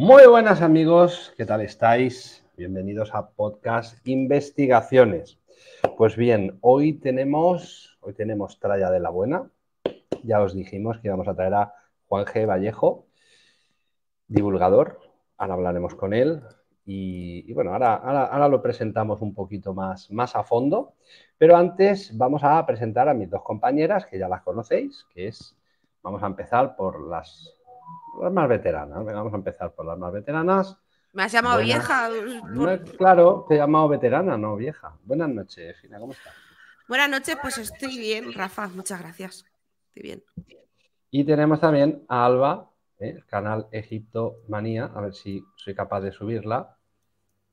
Muy buenas amigos, ¿qué tal estáis? Bienvenidos a Podcast Investigaciones. Pues bien, hoy tenemos, hoy tenemos Tralla de la Buena. Ya os dijimos que íbamos a traer a Juan G. Vallejo, divulgador. Ahora hablaremos con él. Y, bueno, ahora, ahora, ahora, lo presentamos un poquito más, más a fondo. Pero antes vamos a presentar a mis dos compañeras, que ya las conocéis, que es, vamos a empezar por las las más veteranas. Venga, vamos a empezar por las más veteranas. Me has llamado vieja. claro, te he llamado veterana, no vieja. Buenas noches, Gina, ¿cómo estás? Buenas noches, pues estoy bien, Rafa, muchas gracias. Estoy bien. Y tenemos también a Alba, ¿eh? el canal Egipto Manía, a ver si soy capaz de subirla.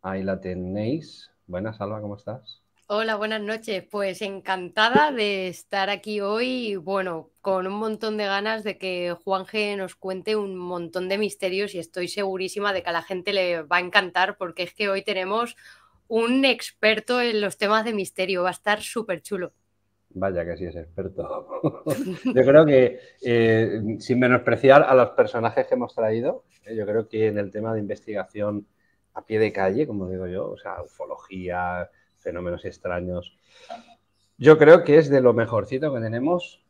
Ahí la tenéis. Buenas, Alba, ¿cómo estás? Hola, buenas noches. Pues encantada de estar aquí hoy, bueno, con un montón de ganas de que Juan G nos cuente un montón de misterios y estoy segurísima de que a la gente le va a encantar porque es que hoy tenemos un experto en los temas de misterio, va a estar súper chulo. Vaya que sí es experto. yo creo que, eh, sin menospreciar a los personajes que hemos traído, eh, yo creo que en el tema de investigación a pie de calle, como digo yo, o sea, ufología, fenómenos extraños. Yo creo que es de lo mejorcito que tenemos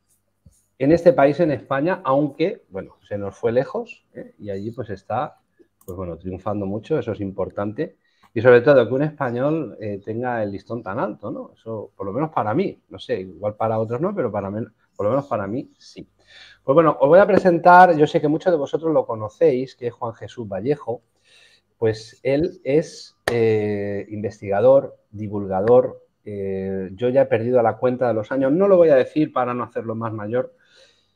en este país, en España, aunque, bueno, se nos fue lejos ¿eh? y allí pues está, pues bueno, triunfando mucho, eso es importante. Y sobre todo que un español eh, tenga el listón tan alto, ¿no? Eso, por lo menos para mí, no sé, igual para otros no, pero para por lo menos para mí sí. Pues bueno, os voy a presentar, yo sé que muchos de vosotros lo conocéis, que es Juan Jesús Vallejo, pues él es eh, investigador, divulgador. Eh, yo ya he perdido la cuenta de los años, no lo voy a decir para no hacerlo más mayor.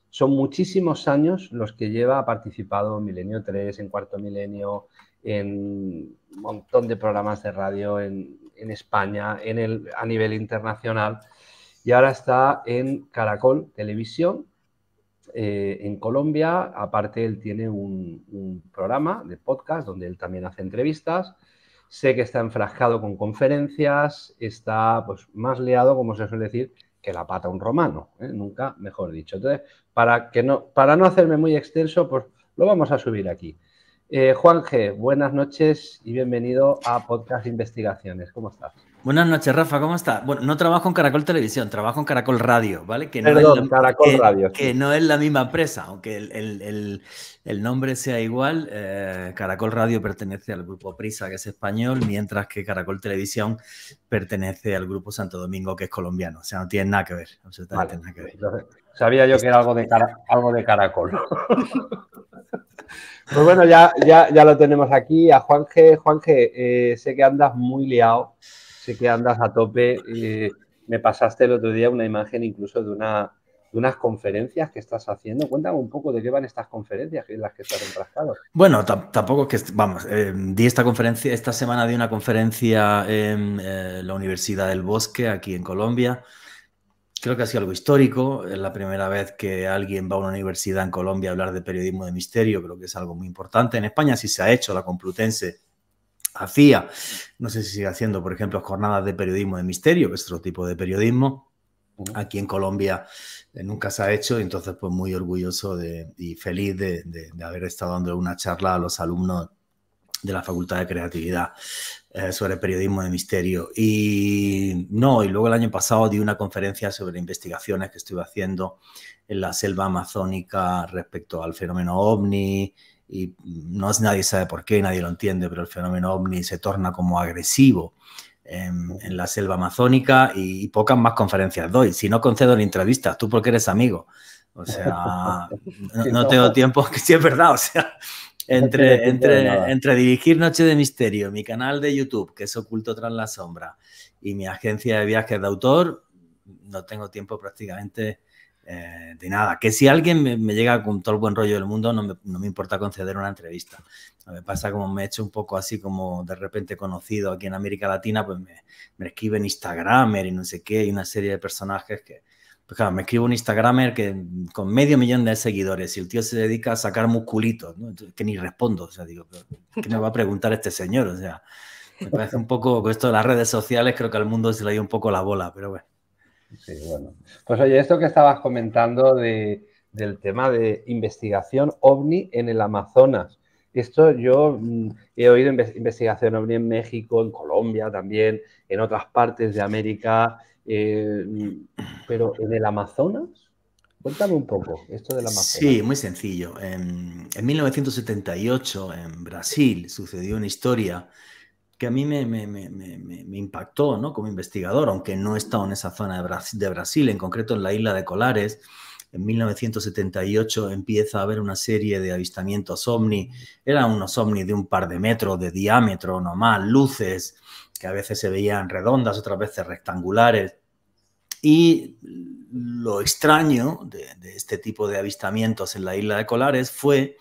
Son muchísimos años los que lleva, ha participado en Milenio 3, en Cuarto Milenio, en un montón de programas de radio en, España, en el, a nivel internacional. Y ahora está en Caracol Televisión, eh, en Colombia. Aparte, él tiene un, un, programa de podcast donde él también hace entrevistas Sé que está enfrascado con conferencias, está pues, más liado, como se suele decir, que la pata un romano, ¿eh? nunca mejor dicho. Entonces, para, que no, para no hacerme muy extenso, pues lo vamos a subir aquí. Eh, Juan G., buenas noches y bienvenido a Podcast Investigaciones. ¿Cómo estás? Buenas noches, Rafa, ¿cómo está? Bueno, no trabajo en Caracol Televisión, trabajo en Caracol Radio, ¿vale? Que no es la, Que no es la misma empresa, aunque el, nombre sea igual, eh, Caracol Radio pertenece al grupo Prisa, que es español, mientras que Caracol Televisión pertenece al grupo Santo Domingo, que es colombiano. O sea, no tiene nada que ver, absolutamente nada que ver. sabía yo que era algo de, algo de Caracol. Pues bueno, ya, ya, lo tenemos aquí a Juanje. Juan eh, sé que andas muy liado que andas a tope. me pasaste el otro día una imagen incluso de una de unas conferencias que estás haciendo. Cuéntame un poco de qué van estas conferencias en las que estás enfrascado. Bueno, tampoco es que, vamos, eh, di esta conferencia, esta semana di una conferencia en eh, la Universidad del Bosque, aquí en Colombia. Creo que ha sido algo histórico, es la primera vez que alguien va a una universidad en Colombia a hablar de periodismo de misterio, creo que es algo muy importante. En España sí se ha hecho, la Complutense Hacía, no sé si sigue haciendo, por ejemplo, jornadas de periodismo de misterio, que es otro tipo de periodismo. Aquí en Colombia eh, nunca se ha hecho, entonces pues muy orgulloso y feliz de, haber estado dando una charla a los alumnos de la Facultad de Creatividad eh, sobre periodismo de misterio. Y no, y luego el año pasado di una conferencia sobre investigaciones que estuve haciendo en la selva amazónica respecto al fenómeno ovni y no, nadie sabe por qué, nadie lo entiende, pero el fenómeno ovni se torna como agresivo en, la selva amazónica y, pocas más conferencias doy. Si no concedo entrevistas, tú porque eres amigo. O sea, no, tengo tiempo, que sí es verdad, o sea, entre, entre, entre, dirigir Noche de Misterio, mi canal de YouTube, que es Oculto tras la Sombra, y mi agencia de viajes de autor, no tengo tiempo prácticamente eh, de nada, que si alguien me, llega con todo el buen rollo del mundo, no me, importa conceder una entrevista. Me pasa como me he hecho un poco así como de repente conocido aquí en América Latina, pues me, me escriben Instagramer y no sé qué, y una serie de personajes que, pues claro, me escribo un Instagramer que, con medio millón de seguidores y el tío se dedica a sacar musculitos, que ni respondo, o sea, digo, ¿qué me va a preguntar este señor? O sea, me parece un poco, con esto de las redes sociales creo que al mundo se le ha ido un poco la bola, pero bueno. Sí, bueno. Pues oye, esto que estabas comentando del tema de investigación ovni en el Amazonas. Esto yo mm, he oído investigación ovni en México, en Colombia también, en otras partes de América, eh, mm, pero en el Amazonas. Cuéntame un poco esto del Amazonas. Sí, muy sencillo. En, en 1978, en Brasil, sucedió una historia que a mí me, impactó ¿no? como investigador, aunque no he estado en esa zona de Brasil, en concreto en la isla de Colares. En 1978 empieza a haber una serie de avistamientos ovni. Eran unos OVNI de un par de metros de diámetro nomás, luces que a veces se veían redondas, otras veces rectangulares. Y lo extraño de este tipo de avistamientos en la isla de Colares fue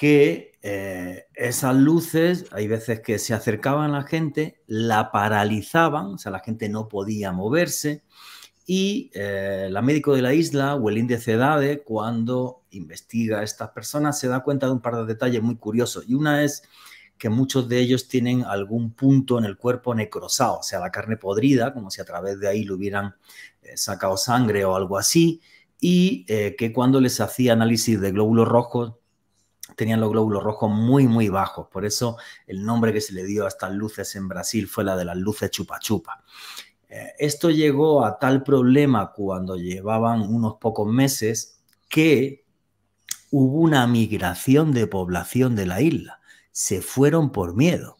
que eh, esas luces, hay veces que se acercaban a la gente, la paralizaban, o sea, la gente no podía moverse. Y eh, la médico de la isla, o el Cedade, cuando investiga a estas personas, se da cuenta de un par de detalles muy curiosos. Y una es que muchos de ellos tienen algún punto en el cuerpo necrosado, o sea, la carne podrida, como si a través de ahí le hubieran eh, sacado sangre o algo así, y que cuando les hacía análisis de glóbulos rojos tenían los glóbulos rojos muy, muy bajos. Por eso el nombre que se le dio a estas luces en Brasil fue la de las luces chupa-chupa. Eh, esto llegó a tal problema cuando llevaban unos pocos meses que hubo una migración de población de la isla. Se fueron por miedo.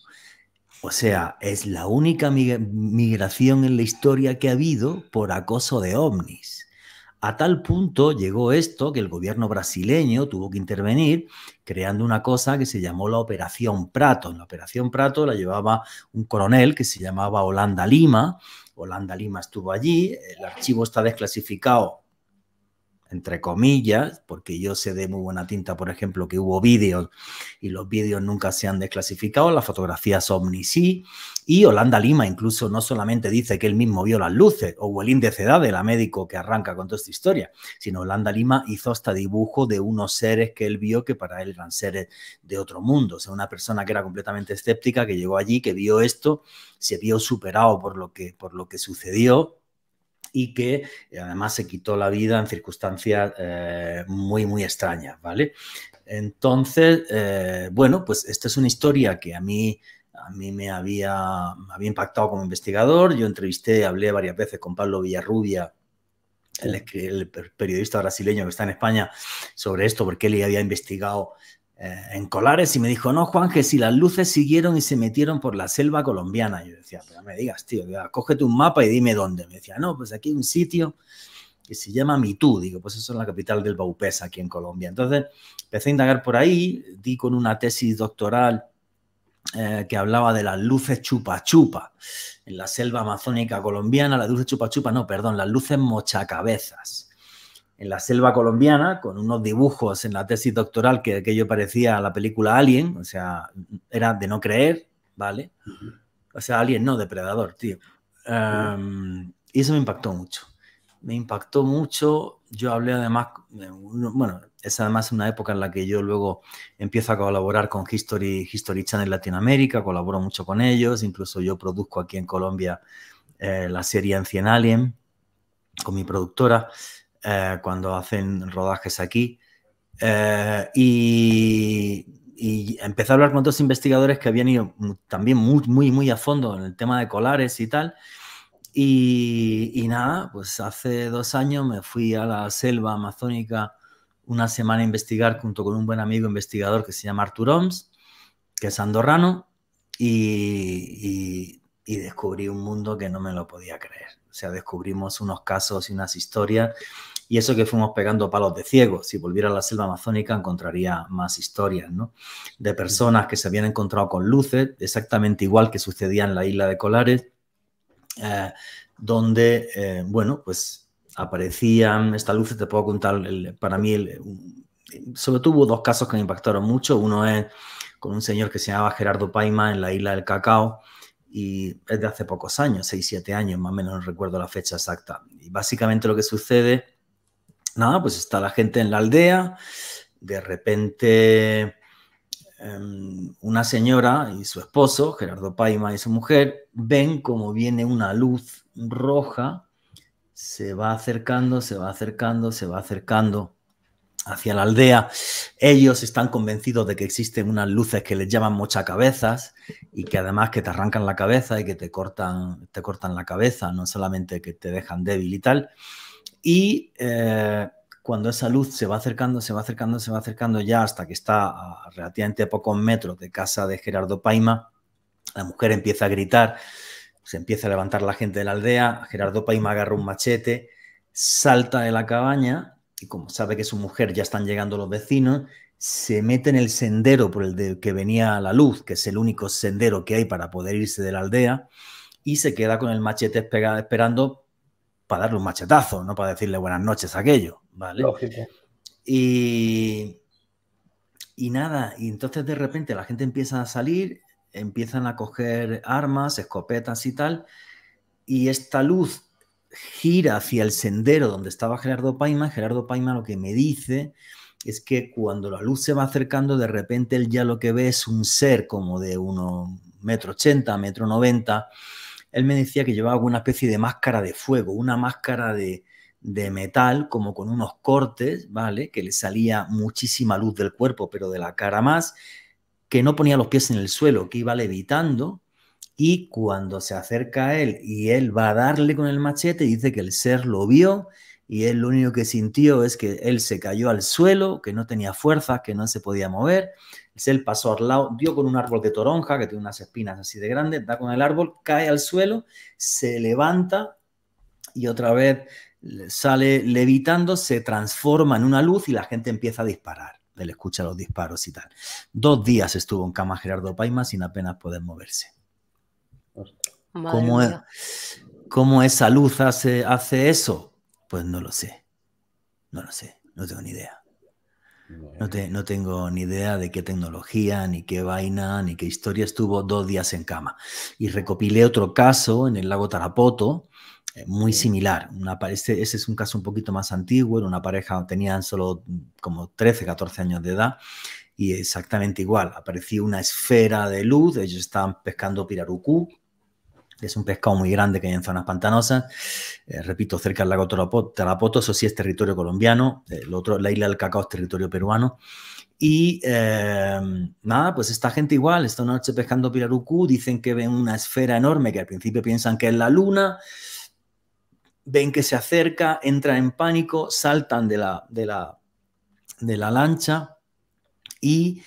O sea, es la única migración en la historia que ha habido por acoso de ovnis. A tal punto llegó esto que el gobierno brasileño tuvo que intervenir creando una cosa que se llamó la Operación Prato. la Operación Prato la llevaba un coronel que se llamaba Holanda Lima. Holanda Lima estuvo allí, el archivo está desclasificado entre comillas, porque yo sé de muy buena tinta, por ejemplo, que hubo vídeos y los vídeos nunca se han desclasificado, las fotografías OVNI sí, y Holanda Lima incluso no solamente dice que él mismo vio las luces, o el índice de la médico que arranca con toda esta historia, sino Holanda Lima hizo hasta dibujo de unos seres que él vio que para él eran seres de otro mundo, o sea, una persona que era completamente escéptica, que llegó allí, que vio esto, se vio superado por lo que, por lo que sucedió, y que eh, además se quitó la vida en circunstancias eh, muy, muy extrañas, ¿vale? Entonces, eh, bueno, pues esta es una historia que a mí, a mí me, había, había impactado como investigador. Yo entrevisté, hablé varias veces con Pablo Villarrubia, el, el, periodista brasileño que está en España sobre esto, porque él había investigado eh, en Colares y me dijo, no, Juan, que si las luces siguieron y se metieron por la selva colombiana. Yo decía, pero me digas, tío, cógete un mapa y dime dónde. Me decía, no, pues aquí hay un sitio que se llama Mitú. Digo, pues eso es la capital del Baupés, aquí en Colombia. Entonces empecé a indagar por ahí, di con una tesis doctoral eh, que hablaba de las luces chupa chupa en la selva amazónica colombiana, las luces chupa chupa, no, perdón, las luces mochacabezas en la selva colombiana con unos dibujos en la tesis doctoral que yo parecía la película Alien, o sea, era de no creer, ¿vale? O sea, Alien no, depredador, tío. Em, y eso me impactó mucho. Me impactó mucho. Yo hablé además, bueno, es además una época en la que yo luego empiezo a colaborar con History, History Channel Latinoamérica, colaboro mucho con ellos, incluso yo produzco aquí en Colombia eh, la serie Ancien Alien con mi productora. Eh, cuando hacen rodajes aquí. Eh, y, empecé a hablar con otros investigadores que habían ido también muy, muy, muy a fondo en el tema de colares y tal. Y, nada, pues hace dos años me fui a la selva amazónica una semana a investigar junto con un buen amigo investigador que se llama Artur Oms, que es andorrano, y, y, descubrí un mundo que no me lo podía creer. O sea, descubrimos unos casos y unas historias y eso que fuimos pegando palos de ciego. Si volviera a la selva amazónica encontraría más historias, ¿no? De personas que se habían encontrado con luces, exactamente igual que sucedía en la isla de Colares, eh, donde, eh, bueno, pues aparecían estas luces. Te puedo contar, para mí, sobre todo hubo dos casos que me impactaron mucho. Uno es con un señor que se llamaba Gerardo Paima en la isla del Cacao y es de hace pocos años, 6, 7 años más o menos, no recuerdo la fecha exacta. Y básicamente lo que sucede nada, pues está la gente en la aldea, de repente em, una señora y su esposo, Gerardo Paima y su mujer, ven como viene una luz roja, se va acercando, se va acercando, se va acercando hacia la aldea. Ellos están convencidos de que existen unas luces que les llaman cabezas y que además que te arrancan la cabeza y que te cortan, te cortan la cabeza, no solamente que te dejan débil y tal y eh, cuando esa luz se va acercando, se va acercando, se va acercando ya hasta que está a relativamente pocos metros de casa de Gerardo Paima, la mujer empieza a gritar, se empieza a levantar la gente de la aldea, Gerardo Paima agarra un machete, salta de la cabaña y como sabe que su mujer ya están llegando los vecinos, se mete en el sendero por el de que venía la luz, que es el único sendero que hay para poder irse de la aldea, y se queda con el machete esperando para darle un machetazo, no para decirle buenas noches a aquello, ¿vale? Y, y nada, y entonces de repente la gente empieza a salir, empiezan a coger armas, escopetas y tal, y esta luz gira hacia el sendero donde estaba Gerardo Paima. Gerardo Paima lo que me dice es que cuando la luz se va acercando, de repente él ya lo que ve es un ser como de unos metro ochenta, metro noventa, él me decía que llevaba una especie de máscara de fuego, una máscara de, metal, como con unos cortes, ¿vale? Que le salía muchísima luz del cuerpo, pero de la cara más, que no ponía los pies en el suelo, que iba levitando. Y cuando se acerca a él y él va a darle con el machete, dice que el ser lo vio y él lo único que sintió es que él se cayó al suelo, que no tenía fuerza, que no se podía mover. Él pasó al lado, dio con un árbol de toronja que tiene unas espinas así de grandes, da con el árbol, cae al suelo, se levanta y otra vez sale levitando, se transforma en una luz y la gente empieza a disparar. Él escucha los disparos y tal. Dos días estuvo en cama Gerardo Paima sin apenas poder moverse. ¿Cómo, es, ¿Cómo, esa luz hace eso? Pues no lo sé. No lo sé. No tengo ni idea. No, tengo ni idea de qué tecnología, ni qué vaina, ni qué historia. Estuvo dos días en cama. Y recopilé otro caso en el lago Tarapoto, eh, muy similar. Una, este, ese es un caso un poquito más antiguo. Era una pareja, tenían solo como 13, 14 años de edad. Y exactamente igual. Apareció una esfera de luz. Ellos estaban pescando pirarucú es un pescado muy grande que hay en zonas pantanosas. Eh, repito, cerca del lago Tarapoto, eso sí es territorio colombiano. Eh, otro, la isla del Cacao es territorio peruano. Y eh, nada, pues esta gente igual, esta noche pescando pirarucú, dicen que ven una esfera enorme que al principio piensan que es la luna, ven que se acerca, entran en pánico, saltan de la, de la, de la lancha y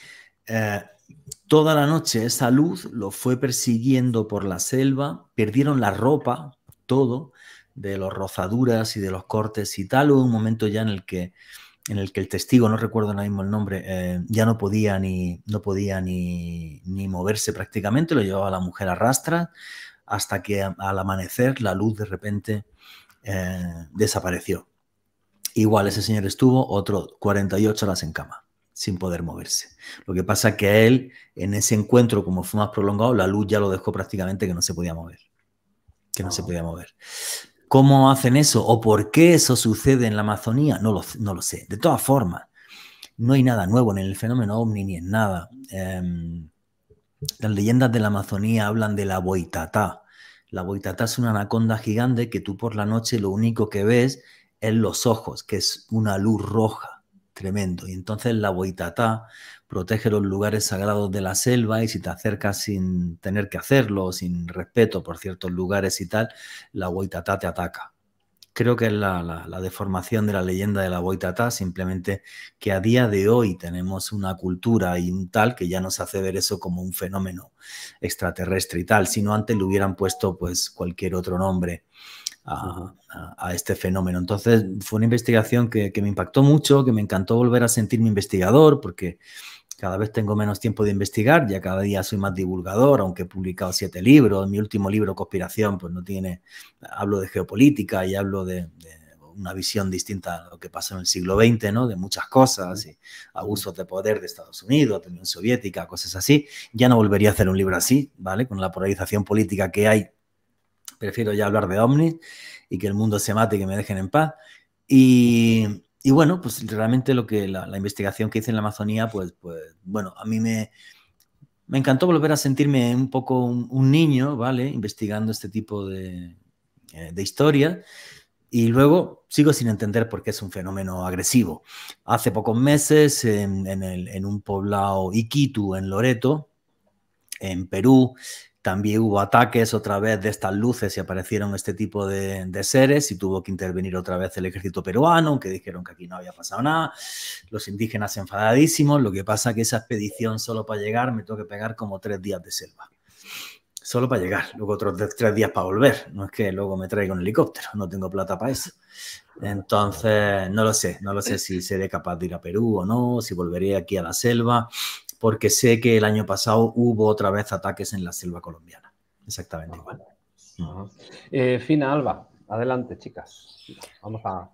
Toda la noche esa luz lo fue persiguiendo por la selva, perdieron la ropa, todo, de las rozaduras y de los cortes y tal. Hubo un momento ya en el que, en el, que el testigo, no recuerdo ahora mismo el nombre, eh, ya no podía, ni, no podía ni, ni moverse prácticamente, lo llevaba la mujer a hasta que al amanecer la luz de repente eh, desapareció. Igual ese señor estuvo otro 48 horas en cama sin poder moverse. Lo que pasa es que él, en ese encuentro, como fue más prolongado, la luz ya lo dejó prácticamente que no se podía mover. Que no se ah. podía mover. ¿Cómo hacen eso o por qué eso sucede en la Amazonía? No lo, no lo sé. De todas formas, no hay nada nuevo en el fenómeno ovni ni en nada. Em, las leyendas de la Amazonía hablan de la boitatá. La boitatá es una anaconda gigante que tú por la noche lo único que ves es los ojos, que es una luz roja tremendo. Y entonces la boitatá protege los lugares sagrados de la selva y si te acercas sin tener que hacerlo, sin respeto por ciertos lugares y tal, la boitatá te ataca. Creo que es la, deformación de la leyenda de la boitatá, simplemente que a día de hoy tenemos una cultura y un tal que ya nos hace ver eso como un fenómeno extraterrestre y tal, si no antes le hubieran puesto pues cualquier otro nombre a, este fenómeno. Entonces fue una investigación que, me impactó mucho, que me encantó volver a sentirme investigador porque cada vez tengo menos tiempo de investigar, ya cada día soy más divulgador, aunque he publicado siete libros. Mi último libro, Conspiración, pues no tiene, hablo de geopolítica y hablo de, una visión distinta a lo que pasó en el siglo XX, ¿no? De muchas cosas, y abusos de poder de Estados Unidos, de Unión Soviética, cosas así. Ya no volvería a hacer un libro así, ¿vale? Con la polarización política que hay, prefiero ya hablar de ovnis y que el mundo se mate y que me dejen en paz. Y, y bueno, pues realmente lo que la, investigación que hice en la Amazonía, pues, pues bueno, a mí me, me encantó volver a sentirme un poco un, niño, ¿vale? Investigando este tipo de, eh, de historia. Y luego sigo sin entender por qué es un fenómeno agresivo. Hace pocos meses, en, en, en un poblado Iquitu, en Loreto, en Perú, también hubo ataques otra vez de estas luces y aparecieron este tipo de, seres y tuvo que intervenir otra vez el ejército peruano, que dijeron que aquí no había pasado nada. Los indígenas enfadadísimos, lo que pasa que esa expedición solo para llegar me tuvo que pegar como tres días de selva. Solo para llegar, luego otros tres días para volver. No es que luego me traiga un helicóptero, no tengo plata para eso. Entonces, no lo sé, no lo sé si seré capaz de ir a Perú o no, si volveré aquí a la selva porque sé que el año pasado hubo otra vez ataques en la selva colombiana. Exactamente igual. Eh, Fina Alba, adelante, chicas. Vamos a.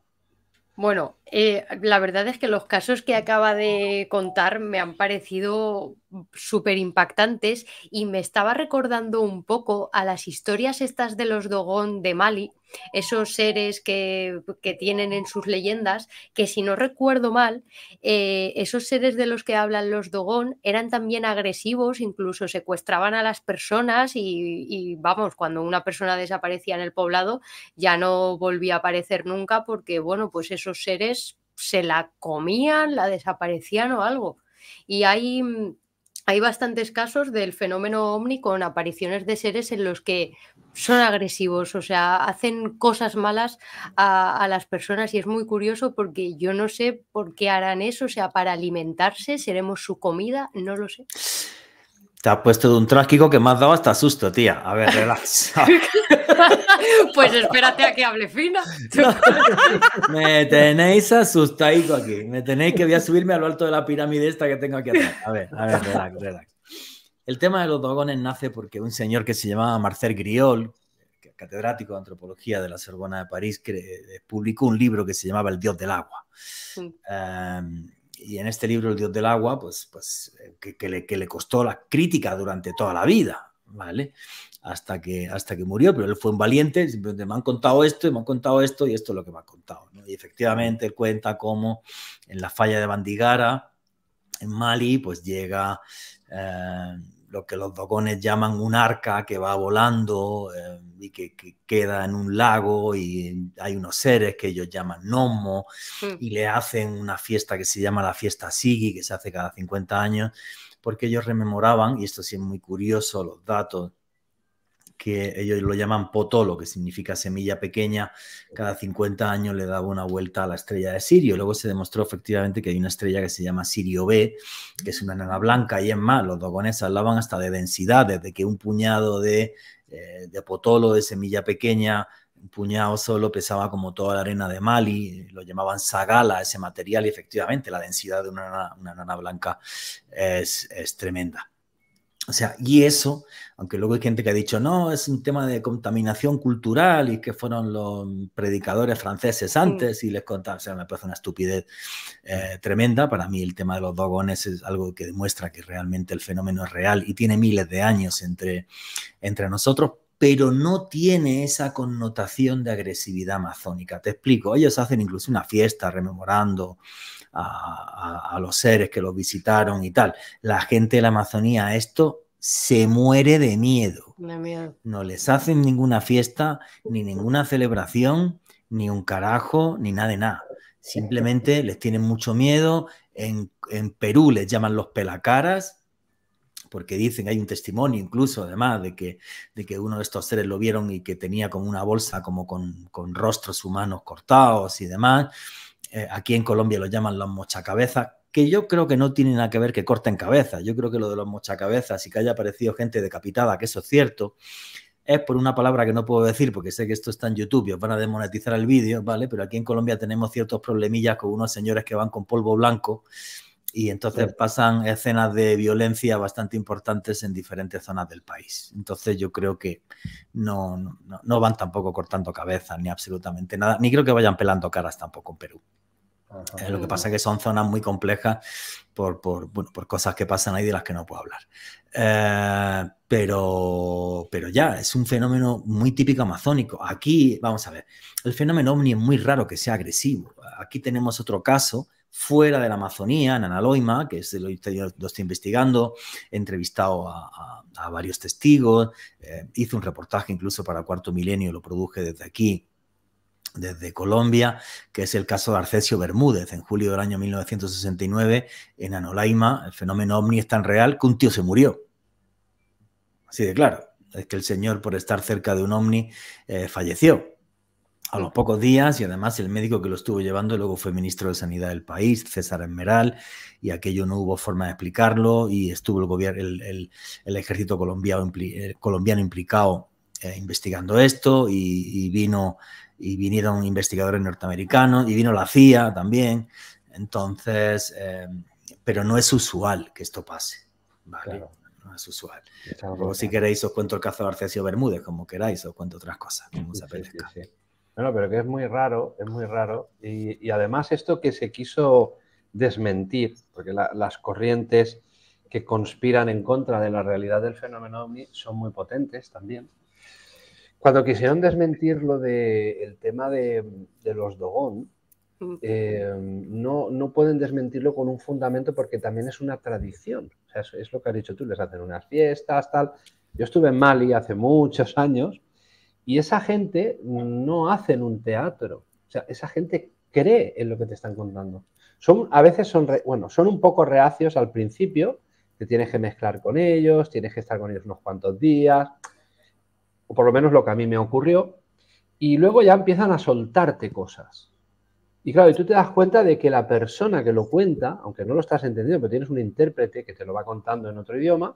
Bueno, eh, la verdad es que los casos que acaba de contar me han parecido súper impactantes y me estaba recordando un poco a las historias estas de los Dogón de Mali, esos seres que, tienen en sus leyendas, que si no recuerdo mal, eh, esos seres de los que hablan los Dogón eran también agresivos, incluso secuestraban a las personas y, y, vamos, cuando una persona desaparecía en el poblado ya no volvía a aparecer nunca porque, bueno, pues esos seres se la comían, la desaparecían o algo. Y hay mm, hay bastantes casos del fenómeno ovni con apariciones de seres en los que son agresivos, o sea, hacen cosas malas a, las personas y es muy curioso porque yo no sé por qué harán eso, o sea, para alimentarse, seremos su comida, no lo sé. Te has puesto de un trágico que me has dado hasta susto, tía. A ver, relájate. pues espérate a que hable fina. me tenéis asustadito aquí. Me tenéis que voy a subirme a lo alto de la pirámide esta que tengo aquí atrás. A ver, a ver, relax, relax. El tema de los dogones nace porque un señor que se llamaba Marcel Griol, catedrático de antropología de la Sorbona de París, publicó un libro que se llamaba El Dios del Agua. Sí. Mm. Em, y en este libro, El Dios del Agua, pues, pues eh, que, le, costó la crítica durante toda la vida, ¿vale? Hasta que, hasta que murió, pero él fue un valiente, me han contado esto y me han contado esto y esto es lo que me ha contado. Y efectivamente cuenta cómo en la falla de Bandigara, en Mali, pues llega... Eh, lo que los dogones llaman un arca que va volando eh, y que, queda en un lago y hay unos seres que ellos llaman nomo hmm. y le hacen una fiesta que se llama la fiesta Sigi, que se hace cada 50 años, porque ellos rememoraban, y esto sí es muy curioso, los datos que ellos lo llaman potolo, que significa semilla pequeña, cada 50 años le daba una vuelta a la estrella de Sirio. Luego se demostró efectivamente que hay una estrella que se llama Sirio B, que es una nana blanca, y es más, los dogones hablaban hasta de densidad, de que un puñado eh, de, potolo, de semilla pequeña, un puñado solo pesaba como toda la arena de Mali, lo llamaban sagala, ese material, y efectivamente la densidad de una, una nana blanca es tremenda. O sea, y eso, aunque luego hay gente que ha dicho, no, es un tema de contaminación cultural y que fueron los predicadores franceses mm. antes y les contaron, o sea, me parece una estupidez eh, tremenda. Para mí el tema de los dogones es algo que demuestra que realmente el fenómeno es real y tiene miles de años entre, entre nosotros, pero no tiene esa connotación de agresividad amazónica. Te explico, ellos hacen incluso una fiesta rememorando a, los seres que los visitaron y tal. La gente de la Amazonía a esto se muere de miedo. No les hacen ninguna fiesta, ni ninguna celebración, ni un carajo, ni nada de nada. Simplemente les tienen mucho miedo. En, Perú les llaman los pelacaras, porque dicen, hay un testimonio incluso además de que, de que uno de estos seres lo vieron y que tenía como una bolsa como con, con rostros humanos cortados y demás. Eh, aquí en Colombia lo llaman los mochacabezas, que yo creo que no tienen nada que ver que corten cabezas. Yo creo que lo de los mochacabezas y que haya aparecido gente decapitada, que eso es cierto, es por una palabra que no puedo decir porque sé que esto está en YouTube y os van a desmonetizar el vídeo, ¿vale? Pero aquí en Colombia tenemos ciertos problemillas con unos señores que van con polvo blanco y entonces pasan escenas de violencia bastante importantes en diferentes zonas del país. Entonces yo creo que no, van tampoco cortando cabezas ni absolutamente nada, ni creo que vayan pelando caras tampoco en Perú. Eh, lo que pasa es que son zonas muy complejas por, cosas que pasan ahí de las que no puedo hablar. Eh, pero, pero ya, es un fenómeno muy típico amazónico. Aquí, vamos a ver, el fenómeno ovni es muy raro que sea agresivo. Aquí tenemos otro caso fuera de la Amazonía, en Analoima, que es lo, lo estoy investigando, he entrevistado a, varios testigos, eh, hice un reportaje incluso para Cuarto Milenio, lo produje desde aquí, desde Colombia, que es el caso de Arcesio Bermúdez. En julio del año 1969, en Anolaima, el fenómeno ovni es tan real que un tío se murió. Así de claro, es que el señor por estar cerca de un ovni eh, falleció a los pocos días, y además el médico que lo estuvo llevando luego fue ministro de Sanidad del país, César Esmeral, y aquello no hubo forma de explicarlo, y estuvo el, el, ejército eh, colombiano, implicado eh, investigando esto, y, vino y vinieron investigadores norteamericanos, y vino la CIA también, entonces, eh, pero no es usual que esto pase, ¿vale? No es usual. si queréis, os cuento el caso de Arcesio Bermúdez, como queráis, os cuento otras cosas, como apetezca. Bueno, pero que es muy raro, es muy raro. Y, además esto que se quiso desmentir, porque las corrientes que conspiran en contra de la realidad del fenómeno ovni son muy potentes también. Cuando quisieron desmentir lo del tema de, los Dogón, eh, no, no, pueden desmentirlo con un fundamento porque también es una tradición. O es, es lo que has dicho tú, les hacen unas fiestas, tal. Yo estuve en Mali hace muchos años y esa gente no hacen un teatro. O sea, esa gente cree en lo que te están contando. Son, a veces son, bueno, son un poco reacios al principio, te tienes que mezclar con ellos, tienes que estar con ellos unos cuantos días, o por lo menos lo que a mí me ocurrió, y luego ya empiezan a soltarte cosas. Y claro, y tú te das cuenta de que la persona que lo cuenta, aunque no lo estás entendiendo, pero tienes un intérprete que te lo va contando en otro idioma,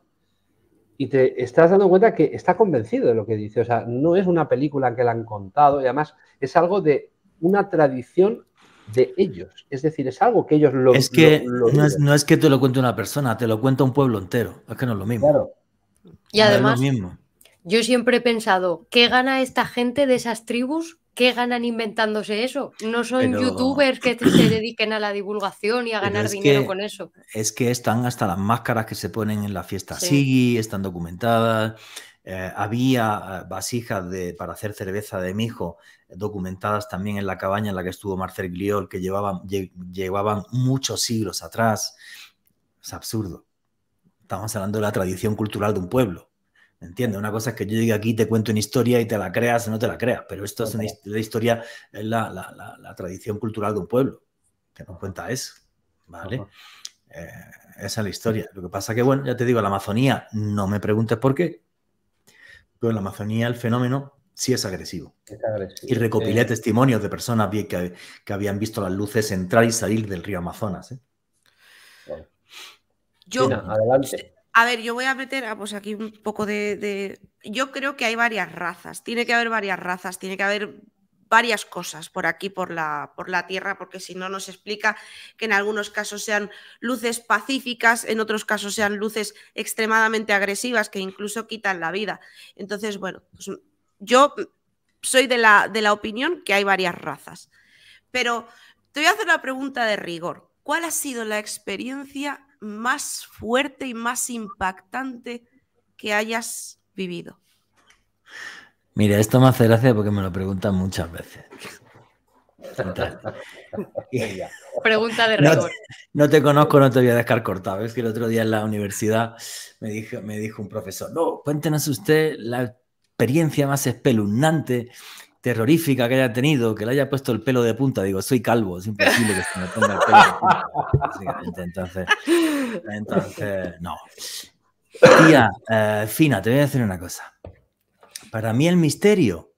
y te estás dando cuenta que está convencido de lo que dice. O sea, no es una película que le han contado y además es algo de una tradición de ellos. Es decir, es algo que ellos lo. Es que no, es, que te lo cuente una persona, te lo cuenta un pueblo entero. Es que no es lo mismo. Claro. Y además, yo siempre he pensado, ¿qué gana esta gente de esas tribus ¿qué ganan inventándose eso? No son youtubers que se dediquen a la divulgación y a ganar dinero con eso. Es que están hasta las máscaras que se ponen en la fiesta Sigui, están documentadas. Eh, había eh, vasijas de, para hacer cerveza de mijo eh, documentadas también en la cabaña en la que estuvo Marcel Gliol, que llevaban, llevaban muchos siglos atrás. Es absurdo. Estamos hablando de la tradición cultural de un pueblo. Entiende, una cosa es que yo llegue aquí, te cuento una historia y te la creas o no te la creas, pero esto es la historia, es la, tradición cultural de un pueblo, que nos cuenta eso, ¿vale? Eh, esa es la historia. Lo que pasa que, bueno, ya te digo, la Amazonía, no me preguntes por qué, pero en la Amazonía el fenómeno sí es agresivo. Y recopilé eh. testimonios de personas que, habían visto las luces entrar y salir del río Amazonas. ¿eh? Yo, adelante. A ver, yo voy a meter ah, pues aquí un poco de, Yo creo que hay varias razas, tiene que haber varias razas, tiene que haber varias cosas por aquí, por la, por la Tierra, porque si no nos explica que en algunos casos sean luces pacíficas, en otros casos sean luces extremadamente agresivas que incluso quitan la vida. Entonces, bueno, pues yo soy de la, de la opinión que hay varias razas, pero te voy a hacer la pregunta de rigor. ¿Cuál ha sido la experiencia más fuerte y más impactante que hayas vivido? Mira, esto me hace gracia porque me lo preguntan muchas veces. Pregunta de rigor. No, te conozco, no te voy a dejar cortado. Es que el otro día en la universidad me dijo, me dijo un profesor, no, cuéntenos usted la experiencia más espeluznante terrorífica que haya tenido, que le haya puesto el pelo de punta. Digo, soy calvo, es imposible que se me ponga el pelo de punta. Entonces, no. Tía, eh, Fina, te voy a decir una cosa. Para mí el misterio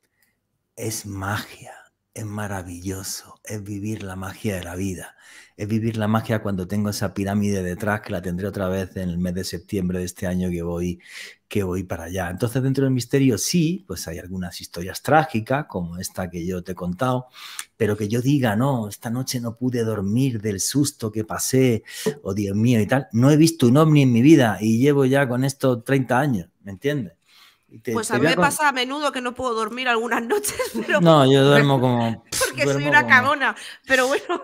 es magia, es maravilloso, es vivir la magia de la vida es vivir la magia cuando tengo esa pirámide detrás, que la tendré otra vez en el mes de septiembre de este año que voy, que voy para allá. Entonces, dentro del misterio sí, pues hay algunas historias trágicas, como esta que yo te he contado, pero que yo diga, no, esta noche no pude dormir del susto que pasé, o oh Dios mío y tal, no he visto un ovni en mi vida y llevo ya con esto 30 años, ¿me entiendes? pues a mí me pasa a menudo que no puedo dormir algunas noches, pero... No, yo duermo como... Porque soy una cagona, pero bueno...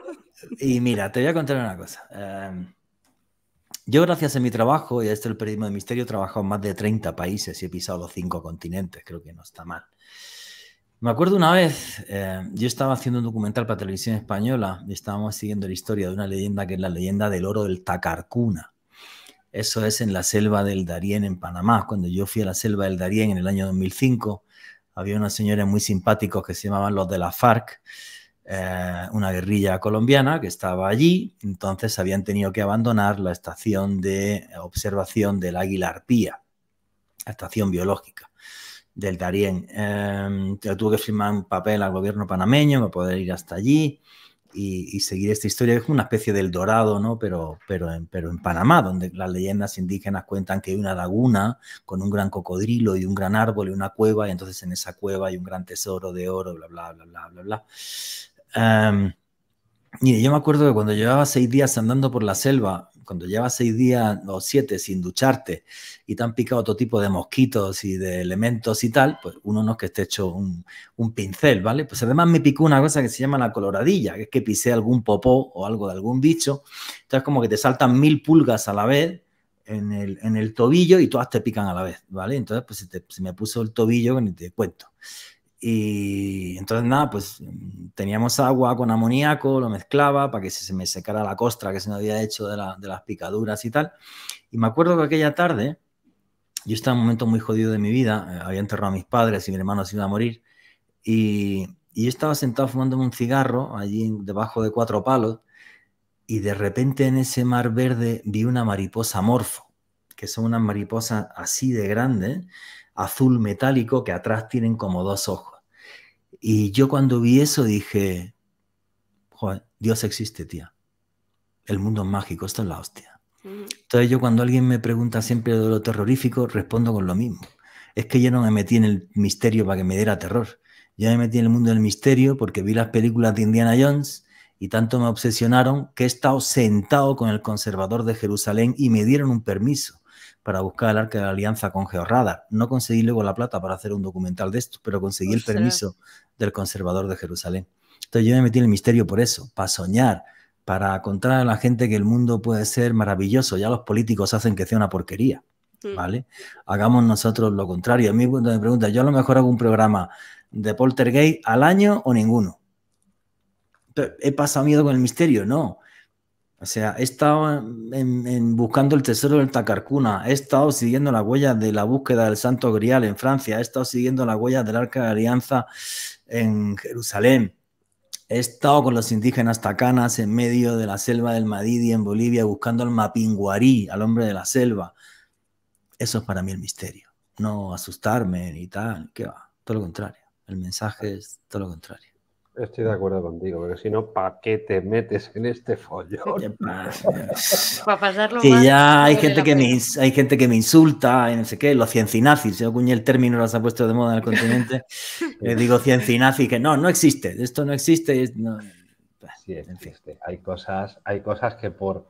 Y mira, te voy a contar una cosa. Em, yo, gracias a mi trabajo y a esto el periodismo de misterio, he trabajado en más de 30 países y he pisado los cinco continentes, creo que no está mal. Me acuerdo una vez, em, yo estaba haciendo un documental para televisión española y estábamos siguiendo la historia de una leyenda que es la leyenda del oro del Tacarcuna. Eso es en la selva del Darién, en Panamá. Cuando yo fui a la selva del Darién en el año 2005, había unos señores muy simpáticos que se llamaban los de la FARC eh, una guerrilla colombiana que estaba allí, entonces habían tenido que abandonar la estación de observación del águila arpía, la estación biológica del Darién. Eh, tuvo que firmar un papel al gobierno panameño para poder ir hasta allí y, seguir esta historia. Es una especie del dorado, ¿no? Pero, pero, en, pero en Panamá, donde las leyendas indígenas cuentan que hay una laguna con un gran cocodrilo y un gran árbol y una cueva, y entonces en esa cueva hay un gran tesoro de oro, bla, bla, bla, bla, bla, bla mire, yo me acuerdo que cuando llevaba seis días andando por la selva, cuando llevaba seis días o siete sin ducharte y te han picado todo tipo de mosquitos y de elementos y tal, pues uno no es que esté hecho un, un, pincel, ¿vale? Pues además me picó una cosa que se llama la coloradilla, que es que pisé algún popó o algo de algún bicho. Entonces como que te saltan mil pulgas a la vez en el, en el tobillo y todas te pican a la vez, ¿vale? Entonces pues se, se me puso el tobillo que ni te cuento. Y entonces, nada, pues mm, teníamos agua con amoníaco, lo mezclaba para que se me secara la costra que se me había hecho de, las picaduras y tal. Y me acuerdo que aquella tarde, yo estaba en un momento muy jodido de mi vida, eh, había enterrado a mis padres y mi hermano se iba a morir, y, y yo estaba sentado fumándome un cigarro allí debajo de cuatro palos, y de repente en ese mar verde vi una mariposa morfo, que son unas mariposas así de grandes azul metálico que atrás tienen como dos ojos. Y yo cuando vi eso dije, Dios existe, tía. El mundo es mágico, esto es la hostia. Entonces yo cuando alguien me pregunta siempre de lo terrorífico, respondo con lo mismo. Es que yo no me metí en el misterio para que me diera terror. Yo me metí en el mundo del misterio porque vi las películas de Indiana Jones y tanto me obsesionaron que he estado sentado con el conservador de Jerusalén y me dieron un permiso para buscar el arca de la alianza con Georrada. No conseguí luego la plata para hacer un documental de esto, pero conseguí el permiso del conservador de Jerusalén. Entonces yo me metí en el misterio por eso, para soñar, para contar a la gente que el mundo puede ser maravilloso. Ya los políticos hacen que sea una porquería, hmm. ¿vale? Hagamos nosotros lo contrario. A mí cuando me preguntan, yo a lo mejor hago un programa de poltergeist al año o ninguno. ¿He pasado miedo con el misterio? No. O sea, he estado en, buscando el tesoro del Tacarcuna, he estado siguiendo la huella de la búsqueda del Santo Grial en Francia, he estado siguiendo la huella del Arca de Alianza en Jerusalén, he estado con los indígenas tacanas en medio de la selva del Madidi en Bolivia buscando al mapinguarí, al hombre de la selva. Eso es para mí el misterio, no asustarme ni tal, que va, todo lo contrario. El mensaje es todo lo contrario. Estoy de acuerdo contigo, porque si no, ¿para qué te metes en este follón? Para pasarlo Que ya hay gente que, me, hay gente que me insulta, y no sé qué, los ciencinazis, yo cuñé el término, los ha puesto de moda en el continente, le eh, digo ciencinazis, que no, no existe, esto no existe. No. Sí, existe. Hay cosas, hay cosas que por...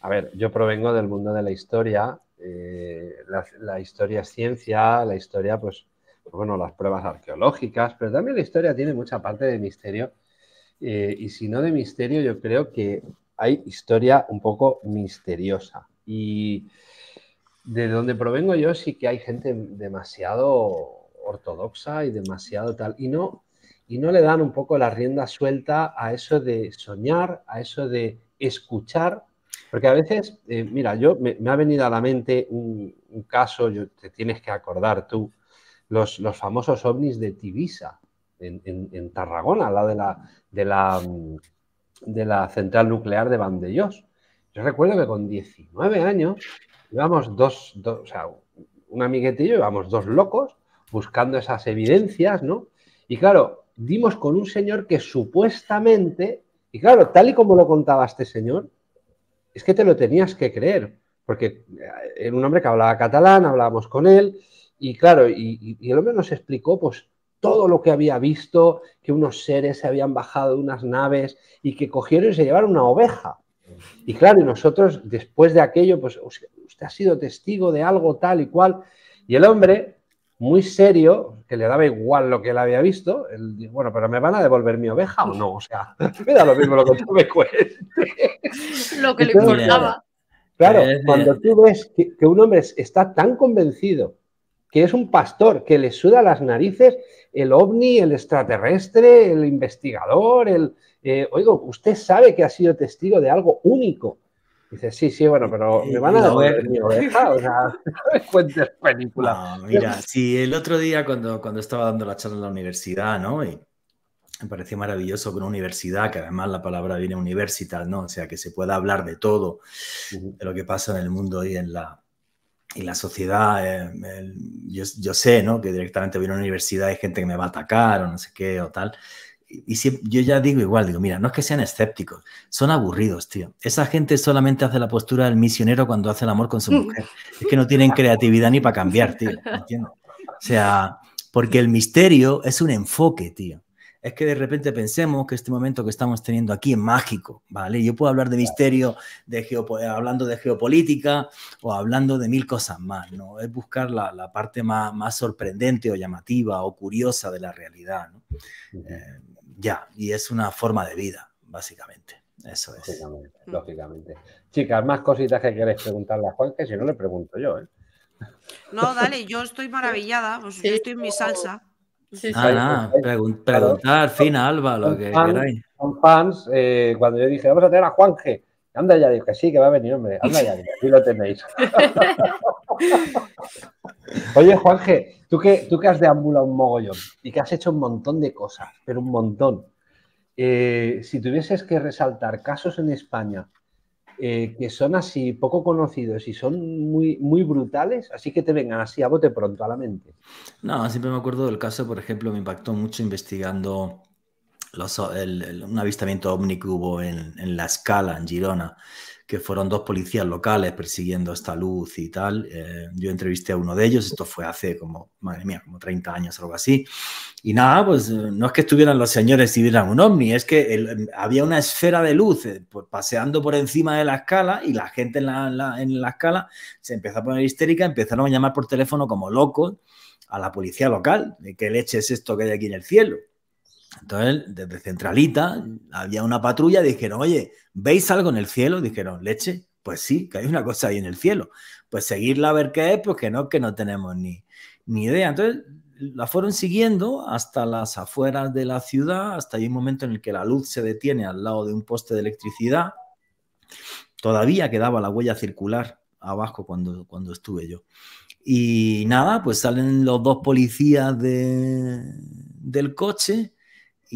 A ver, yo provengo del mundo de la historia, eh, la, la historia es ciencia, la historia pues pues bueno, las pruebas arqueológicas, pero también la historia tiene mucha parte de misterio. Eh, y si no de misterio, yo creo que hay historia un poco misteriosa. Y de donde provengo yo sí que hay gente demasiado ortodoxa y demasiado tal. Y no, y no le dan un poco la rienda suelta a eso de soñar, a eso de escuchar. Porque a veces, eh, mira, yo me, ha venido a la mente un, caso, te tienes que acordar tú, los, famosos ovnis de Tibisa, en, Tarragona, al de la, de la, de la central nuclear de Vandellós. Yo recuerdo que con 19 años íbamos dos, o sea, un amiguetillo, íbamos dos locos buscando esas evidencias, ¿no? Y claro, dimos con un señor que supuestamente, y claro, tal y como lo contaba este señor, es que te lo tenías que creer, porque era un hombre que hablaba catalán, hablábamos con él, y claro, y, el hombre nos explicó pues todo lo que había visto, que unos seres se habían bajado de unas naves y que cogieron y se llevaron una oveja. Y claro, y nosotros después de aquello, pues usted ha sido testigo de algo tal y cual. Y el hombre, muy serio, que le daba igual lo que él había visto, él dijo, bueno, pero ¿me van a devolver mi oveja o no? O sea, me lo mismo lo que tú me Lo que le importaba. Claro, cuando tú ves que un hombre está tan convencido que es un pastor que le suda las narices el ovni, el extraterrestre, el investigador, el... Eh, oigo, usted sabe que ha sido testigo de algo único. Dice, sí, sí, bueno, pero me van a ver o sea, no cuentes película. mira, si el otro día cuando, cuando estaba dando la charla en la universidad, ¿no? Y me pareció maravilloso que una universidad, que además la palabra viene universal ¿no? O sea, que se pueda hablar de todo, de lo que pasa en el mundo y en la, y la sociedad, eh, yo, sé, ¿no? Que directamente voy a una universidad y hay gente que me va a atacar o no sé qué o tal. Y, si, yo ya digo igual, digo, mira, no es que sean escépticos, son aburridos, tío. Esa gente solamente hace la postura del misionero cuando hace el amor con su mm. mujer. Es que no tienen creatividad ni para cambiar, tío. O sea, porque el misterio es un enfoque, tío es que de repente pensemos que este momento que estamos teniendo aquí es mágico, ¿vale? Yo puedo hablar de misterio, de hablando de geopolítica o hablando de mil cosas más, ¿no? Es buscar la, parte más, sorprendente o llamativa o curiosa de la realidad, ¿no? Eh, ya, y es una forma de vida, básicamente. Eso es. Lógicamente, mm. lógicamente. Chicas, más cositas que queréis preguntarle a Juan, que si no le pregunto yo, ¿eh? No, dale, yo estoy maravillada, pues, yo estoy en mi salsa. Ah, preguntar al fin, Alba, lo que queráis. fans, eh, cuando yo dije, vamos a tener a Juanje, anda ya, que sí, que va a venir, hombre, anda ya, aquí lo tenéis. Oye, Juanje, tú que, tú que has deambulado un mogollón y que has hecho un montón de cosas, pero un montón. Eh, si tuvieses que resaltar casos en España eh, que son así poco conocidos y son muy, muy brutales, así que te vengan así a bote pronto a la mente. No, siempre me acuerdo del caso, por ejemplo, me impactó mucho investigando un avistamiento ovni que hubo en, en La Escala, en Girona que fueron dos policías locales persiguiendo esta luz y tal. Eh, yo entrevisté a uno de ellos, esto fue hace como, madre mía, como 30 años, algo así. Y nada, pues eh, no es que estuvieran los señores y vieran un ovni, es que em, había una esfera de luz eh, pues, paseando por encima de la escala y la gente en la, en la escala se empezó a poner histérica, empezaron a llamar por teléfono como locos a la policía local, de qué leche es esto que hay aquí en el cielo. Entonces, desde Centralita había una patrulla, dijeron, oye, ¿veis algo en el cielo? Dijeron, leche, pues sí, que hay una cosa ahí en el cielo. Pues seguirla a ver qué es, pues que no, que no tenemos ni, idea. Entonces, la fueron siguiendo hasta las afueras de la ciudad, hasta hay un momento en el que la luz se detiene al lado de un poste de electricidad. Todavía quedaba la huella circular abajo cuando, cuando estuve yo. Y nada, pues salen los dos policías del coche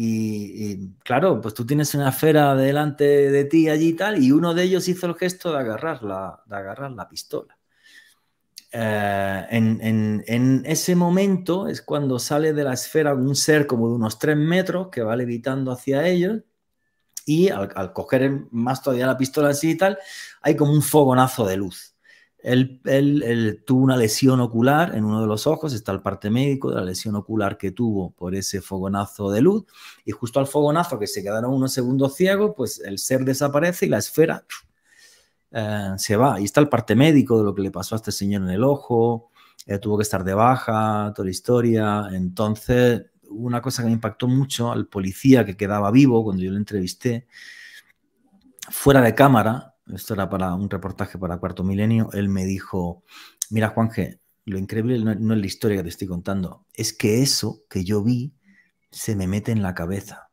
y, claro, pues tú tienes una esfera delante de ti allí y tal, y uno de ellos hizo el gesto de agarrar la, de agarrar la pistola. Eh, en, ese momento es cuando sale de la esfera un ser como de unos tres metros que va levitando hacia ellos y al, al coger más todavía la pistola así y tal, hay como un fogonazo de luz. Él, tuvo una lesión ocular en uno de los ojos, está el parte médico de la lesión ocular que tuvo por ese fogonazo de luz, y justo al fogonazo que se quedaron unos segundos ciegos, pues el ser desaparece y la esfera eh, se va. Y está el parte médico de lo que le pasó a este señor en el ojo, eh, tuvo que estar de baja, toda la historia. Entonces, una cosa que me impactó mucho al policía que quedaba vivo cuando yo lo entrevisté, fuera de cámara, esto era para un reportaje para Cuarto Milenio, él me dijo, mira Juanje, lo increíble no, es la historia que te estoy contando, es que eso que yo vi se me mete en la cabeza.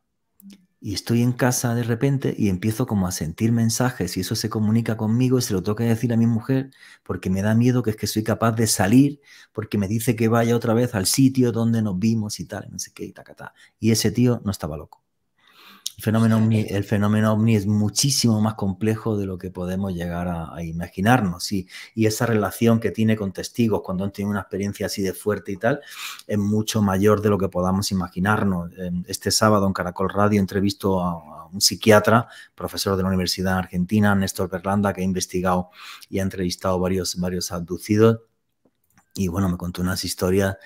Y estoy en casa de repente y empiezo como a sentir mensajes y eso se comunica conmigo y se lo toca decir a mi mujer porque me da miedo que es que soy capaz de salir porque me dice que vaya otra vez al sitio donde nos vimos y tal, no sé qué, y Y ese tío no estaba loco. El fenómeno, ovni, es muchísimo más complejo de lo que podemos llegar a, imaginarnos y, esa relación que tiene con testigos cuando han tenido una experiencia así de fuerte y tal es mucho mayor de lo que podamos imaginarnos. Em, este sábado en Caracol Radio entrevistó a, un psiquiatra, profesor de la Universidad Argentina, Néstor Berlanda, que ha investigado y ha entrevistado varios, varios abducidos y bueno, me contó unas historias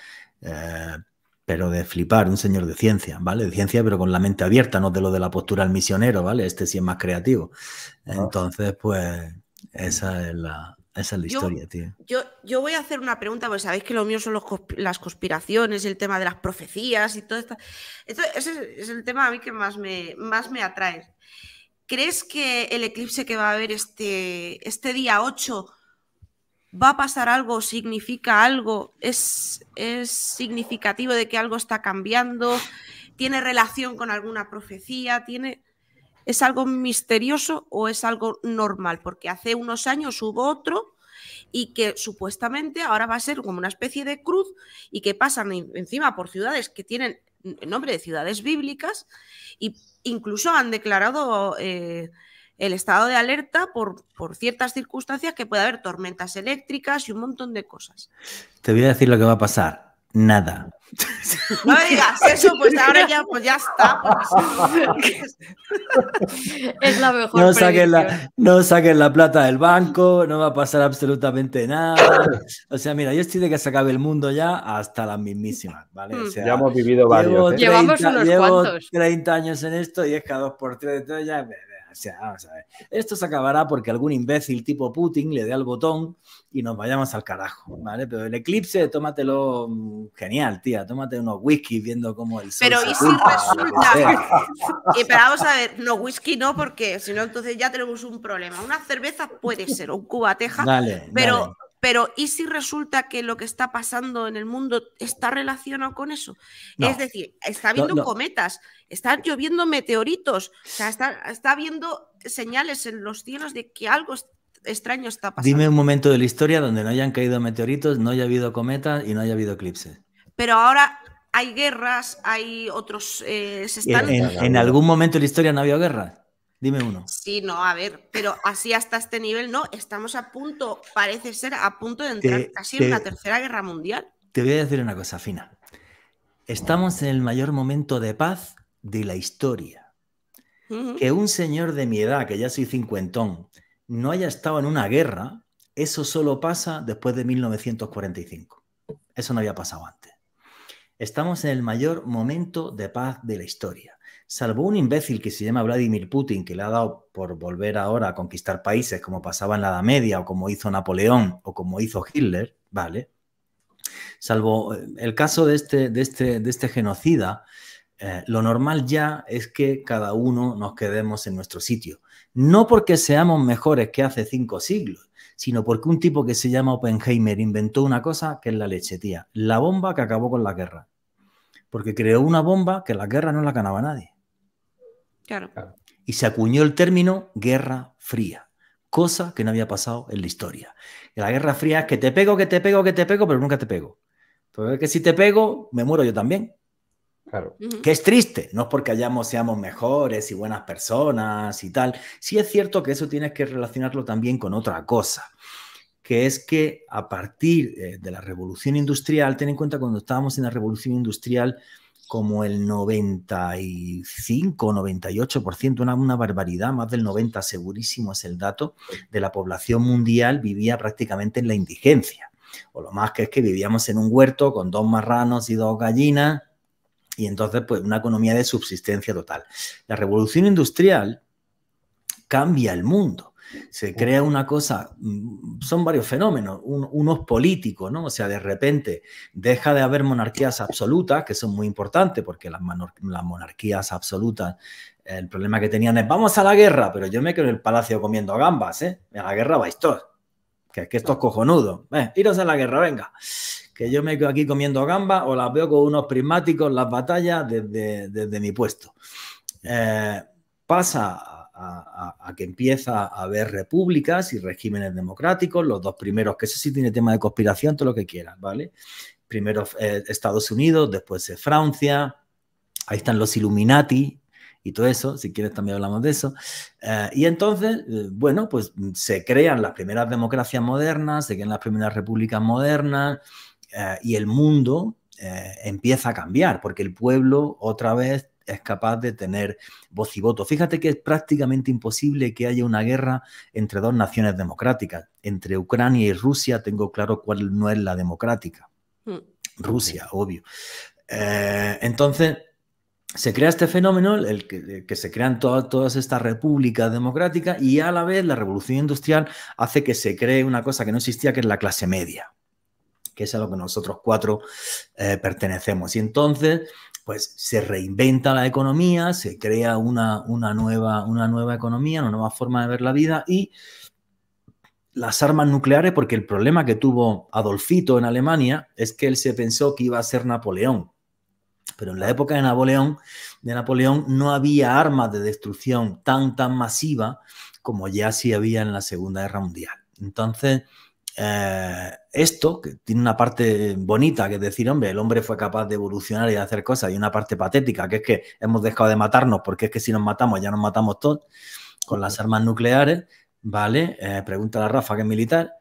eh, pero de flipar, un señor de ciencia, ¿vale? De ciencia, pero con la mente abierta, no de lo de la postura al misionero, ¿vale? Este sí es más creativo. Ah. Entonces, pues, esa es la, historia, tío. Yo, yo voy a hacer una pregunta, porque sabéis que lo mío son las conspiraciones, el tema de las profecías y todo esto. ese es el tema a mí que más me, más me atrae. ¿Crees que el eclipse que va a haber este, este día 8 va a pasar algo, significa algo, es, significativo de que algo está cambiando, tiene relación con alguna profecía, tiene... ¿Es algo misterioso o es algo normal? Porque hace unos años hubo otro y que supuestamente ahora va a ser como una especie de cruz y que pasan encima por ciudades que tienen el nombre de ciudades bíblicas e incluso han declarado eh, el estado de alerta por, por, ciertas circunstancias que puede haber tormentas eléctricas y un montón de cosas. Te voy a decir lo que va a pasar. Nada. No digas eso, pues ahora ya, pues ya está. Pues es la mejor. No saquen la, no saquen la plata del banco, no va a pasar absolutamente nada. O sea, mira, yo estoy de que se acabe el mundo ya hasta las mismísimas, ¿vale? Hmm. ya hemos vivido varios. Llevo ¿eh? Llevamos cuantos. 30 años en esto y es cada dos por tres, todo ya esto se acabará porque algún imbécil tipo Putin le dé al botón y nos vayamos al carajo, ¿vale? Pero el eclipse, tómatelo mm, genial, tía, tómate unos whisky viendo cómo el sol Pero y si resulta. Eh, pero vamos a ver, no, whisky no, porque si no, entonces ya tenemos un problema. Una cerveza puede ser, un cubateja, pero pero ¿y si resulta que lo que está pasando en el mundo está relacionado con eso? es decir, está habiendo cometas, están lloviendo meteoritos, o sea, está, habiendo señales en los cielos de que algo extraño está pasando. Dime un momento de la historia donde no hayan caído meteoritos, no haya habido cometas y no haya habido eclipses. Pero ahora hay guerras, hay otros... Eh, están... en, algún momento de la historia no había guerra Dime uno. Sí, no, a ver, pero así hasta este nivel no, estamos a punto, parece ser a punto de entrar casi en la tercera guerra mundial. Te voy a decir una cosa, Fina. Estamos en el mayor momento de paz de la historia. Que un señor de mi edad, que ya soy cincuentón, no haya estado en una guerra, eso solo pasa después de 1945. Eso no había pasado antes. Estamos en el mayor momento de paz de la historia salvo un imbécil que se llama Vladimir Putin, que le ha dado por volver ahora a conquistar países como pasaba en la Edad Media o como hizo Napoleón o como hizo Hitler, ¿vale? Salvo eh, el caso de este, de este, de este genocida, eh, lo normal ya es que cada uno nos quedemos en nuestro sitio. No porque seamos mejores que hace cinco siglos, sino porque un tipo que se llama Oppenheimer inventó una cosa que es la lechetía, la bomba que acabó con la guerra. Porque creó una bomba que la guerra no la ganaba nadie. Y se acuñó el término Guerra Fría, cosa que no había pasado en la historia. La Guerra Fría es que te pego, que te pego, que te pego, pero nunca te pego. Entonces, que si te pego, me muero yo también. Claro. Que es triste, no es porque hayamos, seamos mejores y buenas personas y tal. Sí es cierto que eso tienes que relacionarlo también con otra cosa, que es que a partir eh, de la revolución industrial, ten en cuenta cuando estábamos en la revolución industrial, como el 95, 98%, una, una barbaridad, más del 90 segurísimo es el dato, de la población mundial vivía prácticamente en la indigencia. O lo más que es que vivíamos en un huerto con dos marranos y dos gallinas, y entonces pues una economía de subsistencia total. La revolución industrial cambia el mundo se crea una cosa, mm, son varios fenómenos, unos políticos, ¿no? O sea, de repente deja de haber monarquías absolutas, que son muy importantes, porque las, monarquías absolutas, el problema que tenían es, vamos a la guerra, pero yo me quedo en el palacio comiendo gambas, ¿eh? A la guerra vais todos, que, que estos cojonudos, iros a la guerra, venga que yo me quedo aquí comiendo gambas o las veo con unos prismáticos las batallas desde, desde mi puesto. Eh, pasa a, que empieza a haber repúblicas y regímenes democráticos, los dos primeros, que eso sí tiene tema de conspiración, todo lo que quieras, ¿vale? Primero eh, Estados Unidos, después eh, Francia, ahí están los Illuminati y todo eso, si quieres también hablamos de eso. Eh, y entonces, bueno, pues se crean las primeras democracias modernas, se crean las primeras repúblicas modernas y el mundo empieza a cambiar, porque el pueblo otra vez es capaz de tener voz y voto. Fíjate que es prácticamente imposible que haya una guerra entre dos naciones democráticas. Entre Ucrania y Rusia tengo claro cuál no es la democrática. Mm. Rusia, obvio. Eh, entonces, se crea este fenómeno, el que, se crean todas estas repúblicas democráticas y a la vez la revolución industrial hace que se cree una cosa que no existía, que es la clase media, que es a lo que nosotros cuatro eh, pertenecemos. Y entonces pues se reinventa la economía, se crea una, nueva, una nueva economía, una nueva forma de ver la vida y las armas nucleares, porque el problema que tuvo Adolfito en Alemania es que él se pensó que iba a ser Napoleón. Pero en la época de Napoleón, de Napoleón no había armas de destrucción tan, tan masiva como ya sí había en la Segunda Guerra Mundial. Entonces, eh, esto, que tiene una parte bonita, que es decir, hombre, el hombre fue capaz de evolucionar y de hacer cosas, y una parte patética, que es que hemos dejado de matarnos, porque es que si nos matamos ya nos matamos todos, con las armas nucleares, ¿vale? Eh, pregunta la Rafa, que es militar.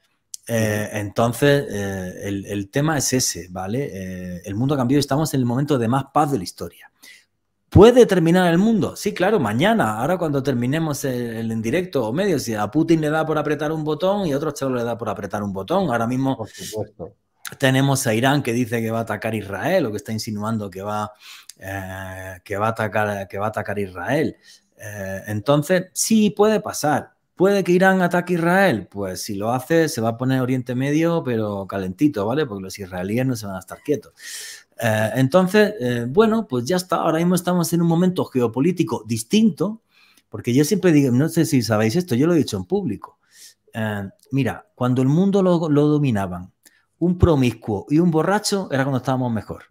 Eh, entonces, el, el, tema es ese, ¿vale? el mundo ha cambiado y estamos en el momento de más paz de la historia. ¿Puede terminar el mundo? Sí, claro, mañana, ahora cuando terminemos el, en directo o medio, si a Putin le da por apretar un botón y a otros le da por apretar un botón, ahora mismo tenemos a Irán que dice que va a atacar Israel o que está insinuando que va, eh, que va, a, atacar, que va a atacar Israel. Eh, entonces, sí puede pasar. ¿Puede que Irán ataque Israel? Pues si lo hace, se va a poner Oriente Medio, pero calentito, ¿vale? Porque los israelíes no se van a estar quietos. Eh, entonces, eh, bueno, pues ya está, ahora mismo estamos en un momento geopolítico distinto, porque yo siempre digo, no sé si sabéis esto, yo lo he dicho en público. Eh, mira, cuando el mundo lo, lo dominaban un promiscuo y un borracho, era cuando estábamos mejor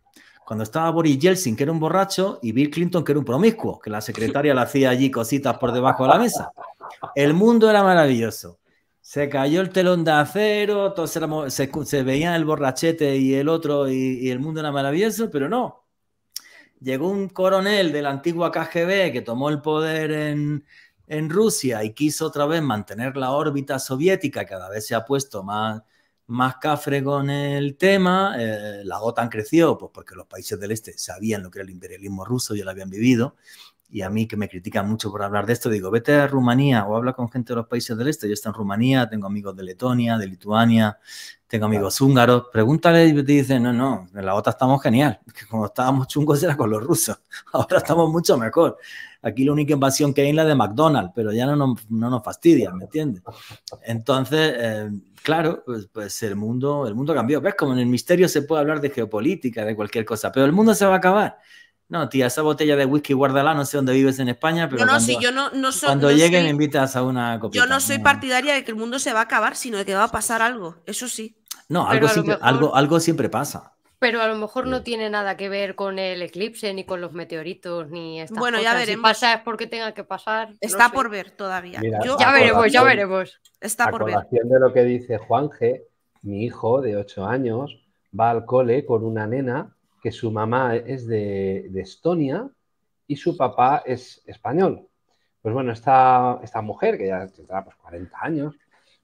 cuando estaba Boris Yeltsin, que era un borracho, y Bill Clinton, que era un promiscuo, que la secretaria le hacía allí cositas por debajo de la mesa. El mundo era maravilloso. Se cayó el telón de acero, todos se, veían el borrachete y el otro y, el mundo era maravilloso, pero no. Llegó un coronel de la antigua KGB que tomó el poder en, Rusia y quiso otra vez mantener la órbita soviética, cada vez se ha puesto más, más cafre con el tema, eh, la OTAN creció, pues porque los países del este sabían lo que era el imperialismo ruso, y lo habían vivido, y a mí que me critican mucho por hablar de esto, digo, vete a Rumanía o habla con gente de los países del este. Yo estoy en Rumanía, tengo amigos de Letonia, de Lituania, tengo amigos húngaros. Pregúntale y te dicen, no, no, en la OTA estamos genial. Que como estábamos chungos era con los rusos. Ahora estamos mucho mejor. Aquí la única invasión que hay es la de McDonald's, pero ya no nos, no nos fastidia ¿me entiendes? Entonces, eh, claro, pues, pues, el, mundo, el mundo cambió. ¿Ves? Como en el misterio se puede hablar de geopolítica, de cualquier cosa, pero el mundo se va a acabar no, tía, esa botella de whisky guárdala, no sé dónde vives en España, pero cuando, si yo no, no cuando invitas a una copita. Yo no soy partidaria de que el mundo se va a acabar, sino de que va a pasar algo, eso sí. No, algo siempre, pasa. Pero a lo mejor no eh. tiene nada que ver con el eclipse, ni con los meteoritos, ni estas Bueno, ya veremos. Si pasa es porque tenga que pasar. Está por ver todavía. ya veremos, ya veremos. Está por ver. de lo que dice Juanje, mi hijo de 8 años va al cole con una nena que su mamá es de, Estonia y su papá es español. Pues bueno, esta, esta mujer, que ya tendrá pues, 40 años,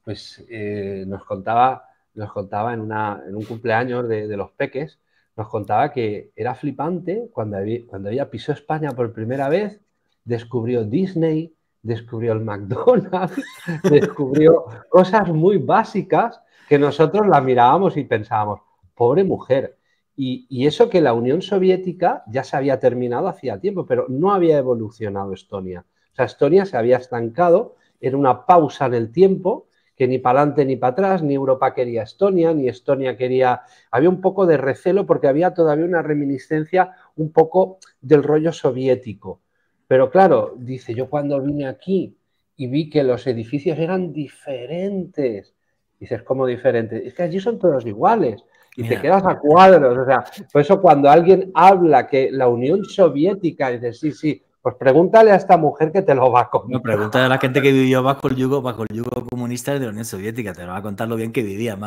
pues eh, nos contaba, nos contaba en, un cumpleaños de, los peques, nos contaba que era flipante cuando, cuando ella pisó España por primera vez, descubrió Disney, descubrió el McDonald's, descubrió cosas muy básicas que nosotros la mirábamos y pensábamos, pobre mujer, y, eso que la Unión Soviética ya se había terminado hacía tiempo, pero no había evolucionado Estonia. O sea, Estonia se había estancado, era una pausa en el tiempo, que ni para adelante ni para atrás, ni Europa quería Estonia, ni Estonia quería... Había un poco de recelo porque había todavía una reminiscencia un poco del rollo soviético. Pero claro, dice, yo cuando vine aquí y vi que los edificios eran diferentes, dices, ¿cómo diferentes? Es que allí son todos iguales y te quedas a cuadros. O sea, por eso cuando alguien habla que la Unión Soviética, dice, sí, sí, pues pregúntale a esta mujer que te lo va a contar. pregúntale a la gente que vivió bajo el yugo, bajo el yugo comunista de la Unión Soviética, te lo va a contar lo bien que vivía.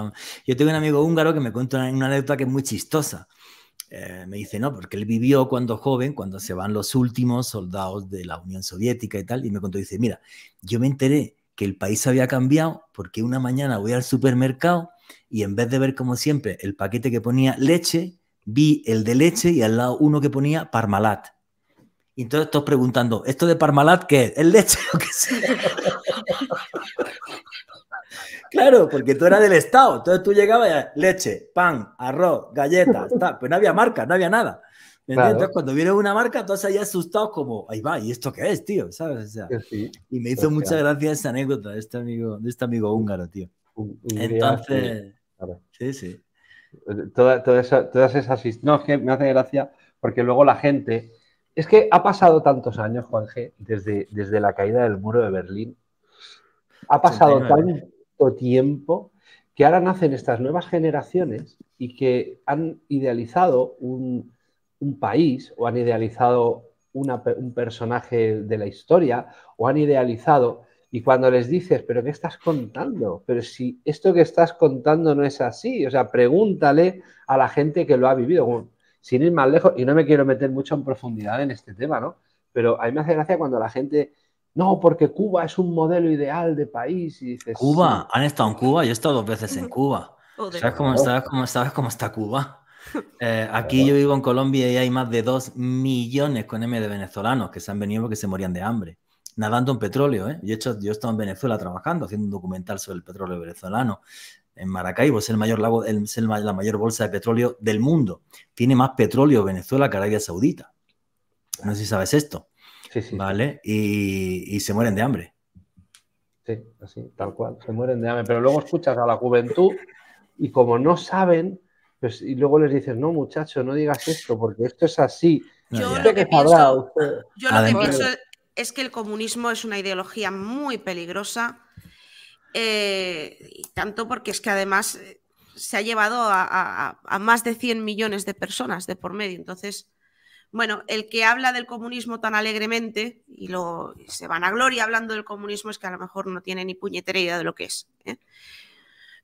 Yo tengo un amigo húngaro que me cuenta una, una anécdota que es muy chistosa. Eh, me dice, no, porque él vivió cuando joven, cuando se van los últimos soldados de la Unión Soviética y tal, y me contó, dice, mira, yo me enteré que el país había cambiado porque una mañana voy al supermercado y en vez de ver como siempre el paquete que ponía leche, vi el de leche y al lado uno que ponía Parmalat. Y entonces estás preguntando, ¿esto de Parmalat qué es? ¿Es leche o qué claro, porque tú eras del Estado, entonces tú llegabas leche, pan, arroz, galletas, pues no había marca, no había nada. Entonces, cuando viene una marca, todos ahí asustados como, ahí va, ¿y esto qué es, tío? y me pues hizo mucha gracia esa anécdota de este amigo, de este amigo húngaro, tío. Entonces, sí, sí. todas esas... No, me hace gracia porque luego la gente... Es que ha pasado tantos años, Juan G, desde, desde la caída del muro de Berlín. Ha pasado tanto tiempo que ahora nacen estas nuevas generaciones y que han idealizado un, país o han idealizado un personaje de la historia o han idealizado y cuando les dices, pero ¿qué estás contando? Pero si esto que estás contando no es así, o sea, pregúntale a la gente que lo ha vivido, sin ir más lejos, y no me quiero meter mucho en profundidad en este tema, ¿no? Pero a mí me hace gracia cuando la gente, no, porque Cuba es un modelo ideal de país, y Cuba, han estado en Cuba, yo he estado dos veces en Cuba. ¿Sabes cómo, está Cuba? Eh, aquí yo vivo en Colombia y hay más de dos millones con M de venezolanos que se han venido porque se morían de hambre nadando en petróleo. ¿eh? Yo, he hecho, yo he estado en Venezuela trabajando, haciendo un documental sobre el petróleo venezolano. En Maracaibo es, el mayor lago, es la mayor bolsa de petróleo del mundo. Tiene más petróleo Venezuela que Arabia Saudita. No sé si sabes esto. Sí, sí. ¿Vale? Y, se mueren de hambre. Sí, así, tal cual. Se mueren de hambre. Pero luego escuchas a la juventud y como no saben, pues, y luego les dices, no, muchachos, no digas esto, porque esto es así. Yo, lo que, pienso, yo lo, que pienso, es que el comunismo es una ideología muy peligrosa, eh, tanto porque es que además eh, se ha llevado a, más de 100 millones de personas de por medio. Entonces, bueno, el que habla del comunismo tan alegremente y, lo, se van a gloria hablando del comunismo es que a lo mejor no tiene ni puñetera idea de lo que es. ¿eh?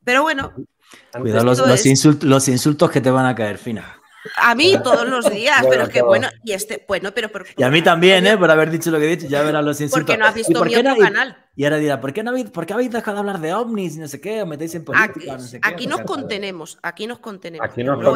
Pero bueno. Cuidado los, los, insultos que te van a caer, Fina. A mí todos los días, pero es que bueno, y este, bueno, pero Y a mí también, ¿eh? Por haber dicho lo que he dicho, ya verán los insultos. Porque no has visto mi otro canal. Y ahora dirá, ¿por qué, no habéis, ¿por qué dejado de hablar de ovnis y no sé qué? ¿O metéis en política? Aquí, qué, aquí nos contenemos, aquí nos contenemos. Aquí nos buenos.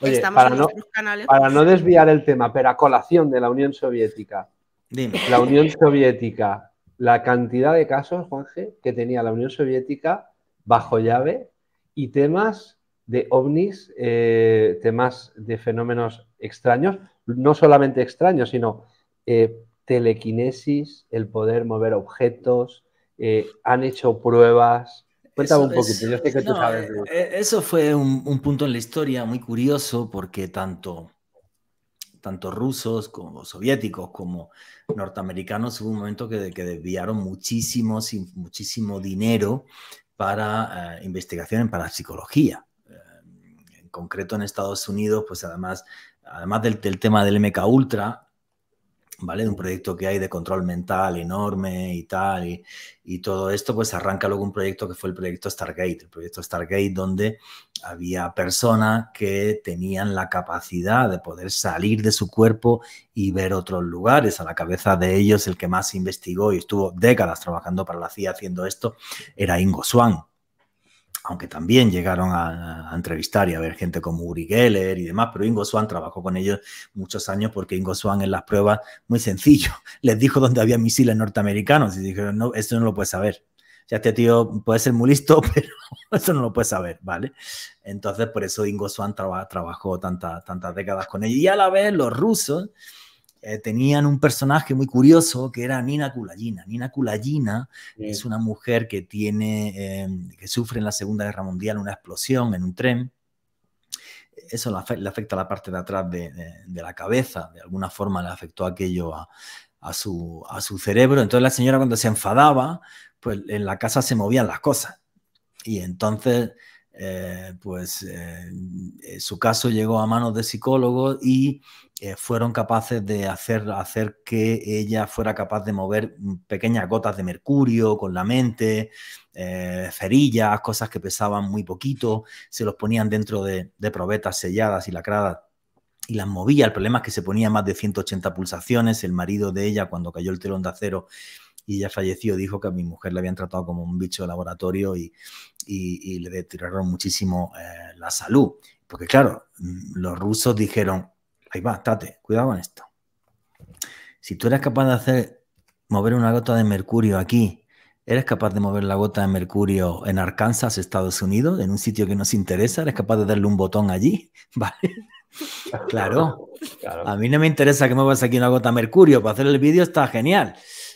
Oye, para, no, para pues, no desviar el tema, pero a colación de la Unión Soviética. Dime. La Unión Soviética, la cantidad de casos, Juanje, que tenía la Unión Soviética bajo llave y temas de ovnis, eh, temas de fenómenos extraños, no solamente extraños, sino eh, telequinesis, el poder mover objetos, eh, han hecho pruebas. Cuéntame eso, un poquito, yo sé que tú sabes. Eso fue un, punto en la historia muy curioso porque tanto, tanto rusos como soviéticos como norteamericanos hubo un momento que, que desviaron muchísimo, muchísimo dinero para investigación en parapsicología concreto en Estados Unidos, pues además, además del, tema del MK Ultra, ¿vale? De un proyecto que hay de control mental enorme y tal, y, y, todo esto, pues arranca luego un proyecto que fue el proyecto Stargate, el proyecto Stargate donde había personas que tenían la capacidad de poder salir de su cuerpo y ver otros lugares. A la cabeza de ellos, el que más investigó y estuvo décadas trabajando para la CIA haciendo esto, era Ingo Swan, aunque también llegaron a, entrevistar y a ver gente como Uri Geller y demás, pero Ingo Swan trabajó con ellos muchos años porque Ingo Swan en las pruebas, muy sencillo, les dijo dónde había misiles norteamericanos y dijeron, no, esto no lo puedes saber. ya este tío puede ser muy listo, pero eso no lo puede saber, ¿vale? Entonces, por eso Ingo Swan trabajó tanta, tantas décadas con ellos. Y a la vez los rusos eh, tenían un personaje muy curioso que era Nina Kulayina. Nina Kulayina es una mujer que tiene, em, que sufre en la Segunda Guerra Mundial una explosión en un tren. Eso le, afecta, a la parte de atrás de, la cabeza, de alguna forma le afectó aquello a, a, su, cerebro. Entonces la señora cuando se enfadaba, pues en la casa se movían las cosas. Y entonces eh, pues eh, su caso llegó a manos de psicólogos y eh, fueron capaces de hacer, hacer que ella fuera capaz de mover mm, pequeñas gotas de mercurio con la mente, eh, cerillas, cosas que pesaban muy poquito, se los ponían dentro de, de probetas selladas y lacradas y las movía. El problema es que se ponía más de 180 pulsaciones. El marido de ella, cuando cayó el telón de acero y ella falleció, dijo que a mi mujer la habían tratado como un bicho de laboratorio y, le deterioraron muchísimo eh, la salud. Porque claro, mm, los rusos dijeron, ahí va, tate, cuidado con esto. Si tú eres capaz de hacer mover una gota de mercurio aquí, eres capaz de mover la gota de mercurio en Arkansas, Estados Unidos, en un sitio que nos interesa, eres capaz de darle un botón allí, ¿vale? Claro. claro. A mí no me interesa que muevas aquí una gota de mercurio, para hacer el vídeo está genial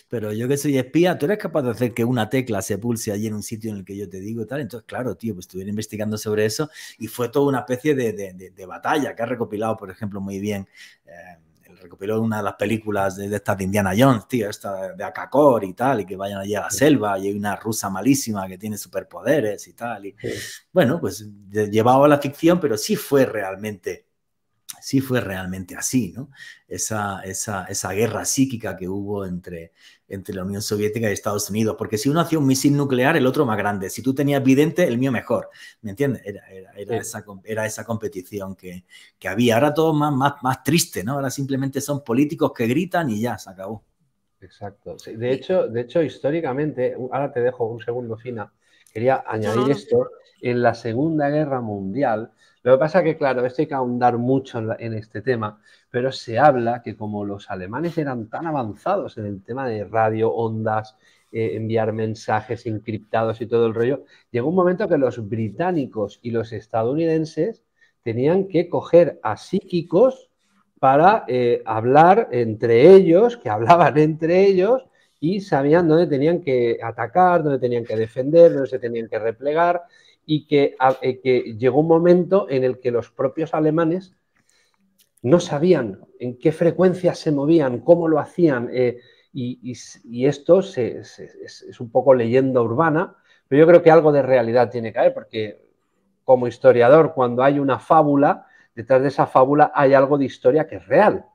pero yo que soy espía, tú eres capaz de hacer que una tecla se pulse allí en un sitio en el que yo te digo y tal. Entonces, claro, tío, pues estuvieron investigando sobre eso y fue toda una especie de, batalla que ha recopilado, por ejemplo, muy bien. Eh, recopiló una de las películas de, estas de Indiana Jones, tío, de Akakor y tal, y que vayan allí a la selva, y hay una rusa malísima que tiene superpoderes y tal. Y, Bueno, pues llevaba a la ficción, pero sí fue realmente sí fue realmente así, ¿no? Esa, esa, esa guerra psíquica que hubo entre, entre la Unión Soviética y Estados Unidos, porque si uno hacía un misil nuclear, el otro más grande, si tú tenías vidente, el mío mejor, ¿me entiendes? Era, esa, competición que, había, ahora todo más, triste, ¿no? Ahora simplemente son políticos que gritan y ya, se acabó. Exacto, de, hecho, de hecho, históricamente, ahora te dejo un segundo, Fina, quería añadir esto, en la Segunda Guerra Mundial, lo que pasa es que, claro, esto hay que ahondar mucho en este tema, pero se habla que como los alemanes eran tan avanzados en el tema de radio, ondas, eh, enviar mensajes encriptados y todo el rollo, llegó un momento que los británicos y los estadounidenses tenían que coger a psíquicos para eh, hablar entre ellos, que hablaban entre ellos y sabían dónde tenían que atacar, dónde tenían que defender, dónde se tenían que replegar y eh, que, llegó un momento en el que los propios alemanes no sabían en qué frecuencia se movían, cómo lo hacían, eh, y, esto es un poco leyenda urbana, pero yo creo que algo de realidad tiene que haber, porque como historiador, cuando hay una fábula, detrás de esa fábula hay algo de historia que es real.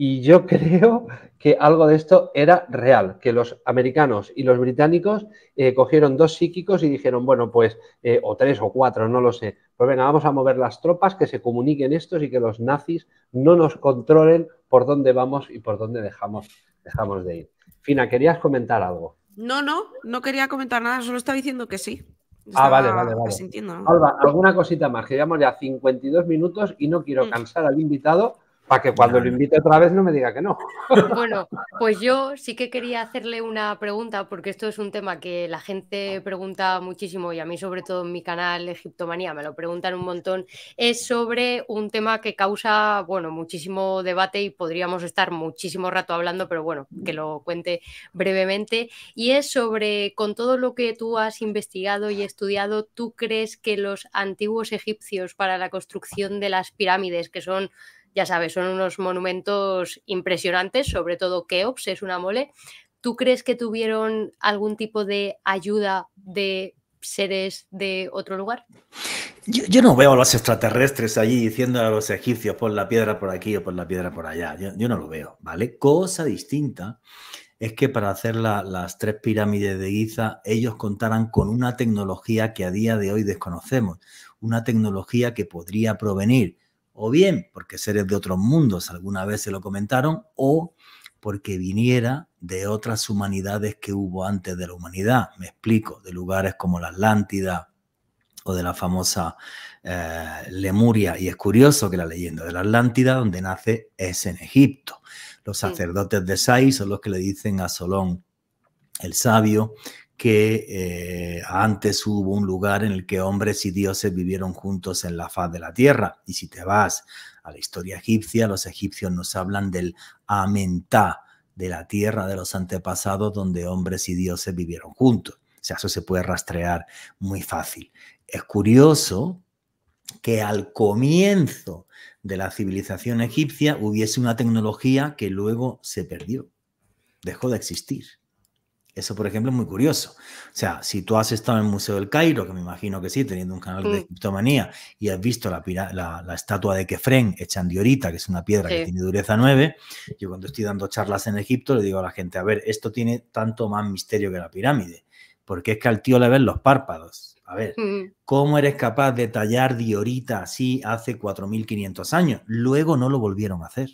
Y yo creo que algo de esto era real, que los americanos y los británicos eh, cogieron dos psíquicos y dijeron, bueno, pues, eh, o tres o cuatro, no lo sé, pues venga, vamos a mover las tropas, que se comuniquen estos y que los nazis no nos controlen por dónde vamos y por dónde dejamos, dejamos de ir. Fina, ¿querías comentar algo? No, no, no quería comentar nada, solo estaba diciendo que sí. ah, vale, vale, vale. Alba, alguna cosita más, que llevamos ya 52 minutos y no quiero mm. cansar al invitado para que cuando lo invite otra vez no me diga que no. Bueno, pues yo sí que quería hacerle una pregunta, porque esto es un tema que la gente pregunta muchísimo y a mí sobre todo en mi canal Egiptomanía me lo preguntan un montón, es sobre un tema que causa, bueno, muchísimo debate y podríamos estar muchísimo rato hablando, pero bueno, que lo cuente brevemente, y es sobre, con todo lo que tú has investigado y estudiado, ¿tú crees que los antiguos egipcios para la construcción de las pirámides, que son ya sabes, son unos monumentos impresionantes, sobre todo Keops es una mole. ¿Tú crees que tuvieron algún tipo de ayuda de seres de otro lugar? Yo, no veo a los extraterrestres allí diciendo a los egipcios pon la piedra por aquí o pon la piedra por allá. Yo, no lo veo, ¿vale? Cosa distinta es que para hacer las tres pirámides de Giza ellos contaran con una tecnología que a día de hoy desconocemos, una tecnología que podría provenir o bien porque seres de otros mundos alguna vez se lo comentaron, o porque viniera de otras humanidades que hubo antes de la humanidad. Me explico, de lugares como la Atlántida o de la famosa eh, Lemuria. Y es curioso que la leyenda de la Atlántida, donde nace, es en Egipto. Los sacerdotes de Sai son los que le dicen a Solón el sabio que eh, antes hubo un lugar en el que hombres y dioses vivieron juntos en la faz de la tierra. Y si te vas a la historia egipcia, los egipcios nos hablan del Amentá, de la tierra de los antepasados donde hombres y dioses vivieron juntos. O sea, eso se puede rastrear muy fácil. Es curioso que al comienzo de la civilización egipcia hubiese una tecnología que luego se perdió, dejó de existir. Eso, por ejemplo, es muy curioso. O sea, si tú has estado en el Museo del Cairo, que me imagino que sí, teniendo un canal de mm. criptomanía, y has visto la, estatua de Kefren hecha en diorita, que es una piedra que tiene dureza 9, yo cuando estoy dando charlas en Egipto le digo a la gente, a ver, esto tiene tanto más misterio que la pirámide, porque es que al tío le ven los párpados. A ver, mm. ¿cómo eres capaz de tallar diorita así hace 4.500 años? Luego no lo volvieron a hacer.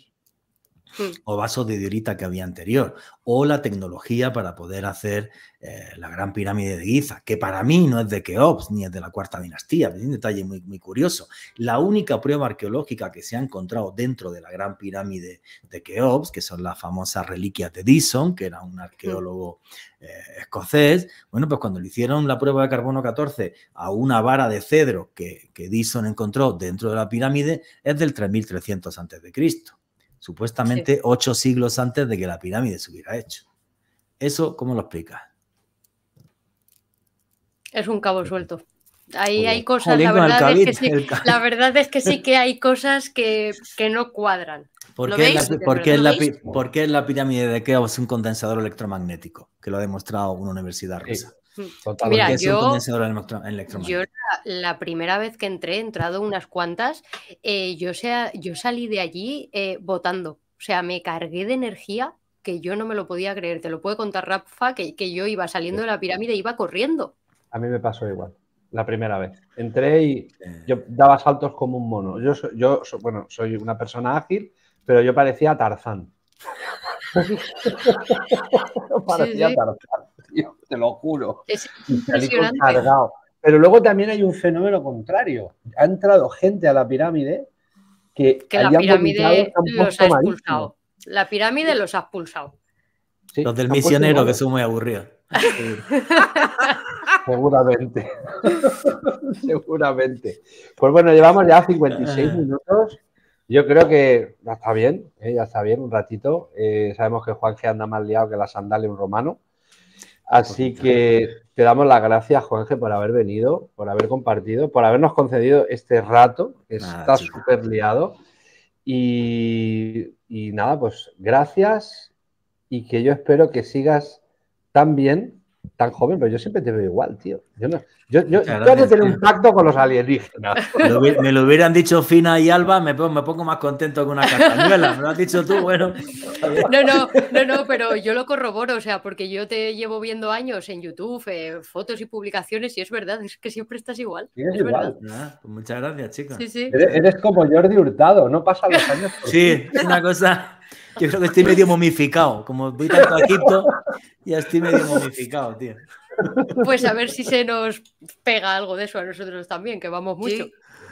Mm. o vasos de diorita que había anterior, o la tecnología para poder hacer eh, la gran pirámide de Giza, que para mí no es de Keops ni es de la cuarta dinastía, es un detalle muy, curioso. La única prueba arqueológica que se ha encontrado dentro de la gran pirámide de Keops, que son las famosas reliquias de Dyson, que era un mm. arqueólogo eh, escocés, bueno, pues cuando le hicieron la prueba de carbono 14 a una vara de cedro que, que encontró dentro de la pirámide, es del 3300 a.C supuestamente ocho siglos antes de que la pirámide se hubiera hecho. ¿Eso cómo lo explica? Es un cabo suelto. Ahí hay cosas, la, verdad es que sí, la verdad, es que sí, que hay cosas que, no cuadran. ¿Por qué, es La, pirámide de Keops es un condensador electromagnético? Que lo ha demostrado una universidad rusa. Mira, yo, la, primera vez que entré, he entrado unas cuantas, eh, yo, sea, yo salí de allí votando. Eh, o sea, me cargué de energía que yo no me lo podía creer. Te lo puede contar Rafa, que, yo iba saliendo de la pirámide e iba corriendo. A mí me pasó igual, la primera vez. Entré y yo daba saltos como un mono. Yo, yo bueno, soy una persona ágil, pero yo parecía Tarzán te Pero luego también hay un fenómeno contrario. Ha entrado gente a la pirámide que, la pirámide los ha expulsado. La pirámide los ha los del misionero que son muy aburridos. Seguramente. Seguramente. Pues bueno, llevamos ya 56 eh. minutos. Yo creo que ya está bien, ¿eh? ya está bien, un ratito. Eh, sabemos que Juanje anda más liado que la sandalia un romano. Así pues que te damos las gracias, Juanje, por haber venido, por haber compartido, por habernos concedido este rato, está súper liado. Y, y nada, pues gracias y que yo espero que sigas tan bien tan joven, pero yo siempre te veo igual, tío. Yo, no, yo, yo, un pacto con los alienígenas. me lo hubieran dicho Fina y Alba, me pongo, más contento que una castañuela. Me lo has dicho tú, bueno. No, no, no, no, pero yo lo corroboro, o sea, porque yo te llevo viendo años en YouTube, eh, fotos y publicaciones, y es verdad, es que siempre estás igual. Ah, pues muchas gracias, chicos. Eres, como Jordi Hurtado, no pasa los años. sí, es una cosa. Yo creo que estoy medio momificado. Como voy tanto a ya estoy medio modificado, tío. Pues a ver si se nos pega algo de eso a nosotros también, que vamos mucho.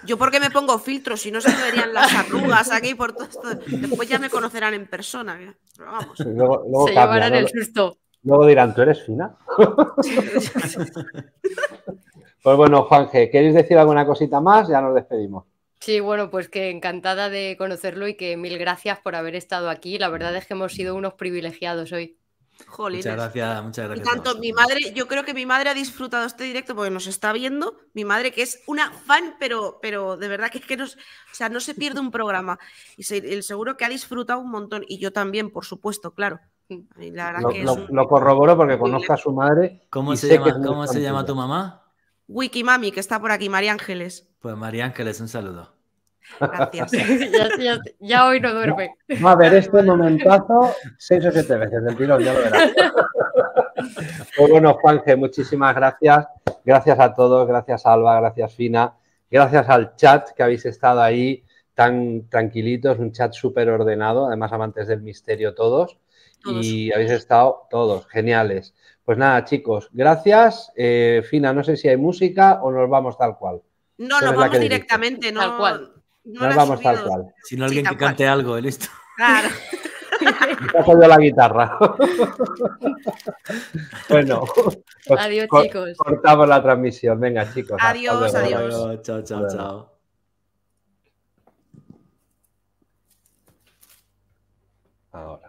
Yo porque me pongo filtros, si no se me verían las arrugas aquí por todo esto. Después ya me conocerán en persona. vamos. luego, se llevarán el susto. Luego dirán, ¿tú eres fina? pues bueno, Juanje, ¿queréis decir alguna cosita más? Ya nos despedimos. Sí, bueno, pues que encantada de conocerlo y que mil gracias por haber estado aquí. La verdad es que hemos sido unos privilegiados hoy. Muchas gracias, muchas gracias. mi madre, yo creo que mi madre ha disfrutado este directo porque nos está viendo. Mi madre, que es una fan, pero, pero de verdad que es que sea, no se pierde un programa. Y seguro que ha disfrutado un montón. Y yo también, por supuesto, claro. lo, corroboro porque conozco a su madre. ¿Cómo, se llama, ¿cómo se llama tu mamá? Wikimami, que está por aquí, María Ángeles. Pues María Ángeles, un saludo. Gracias. ya, hoy no duerme. a ver, este momentazo, seis o siete veces del tirón ya lo verás. pues bueno, Juanje, muchísimas gracias. Gracias a todos, gracias Alba, gracias Fina, gracias al chat que habéis estado ahí tan tranquilitos, un chat súper ordenado, además amantes del misterio todos. Y habéis estado todos, geniales. Pues nada, chicos, gracias. Eh, Fina, no sé si hay música o nos vamos tal cual. No, nos vamos directamente, no, tal cual. No Nos vamos tal cual. Sino alguien que cante algo, ¿eh? listo. Claro. salido la guitarra. bueno, pues adiós, chicos. Cortamos la transmisión. Venga, chicos. Adiós, adiós. Chao, chao, chao. Ahora.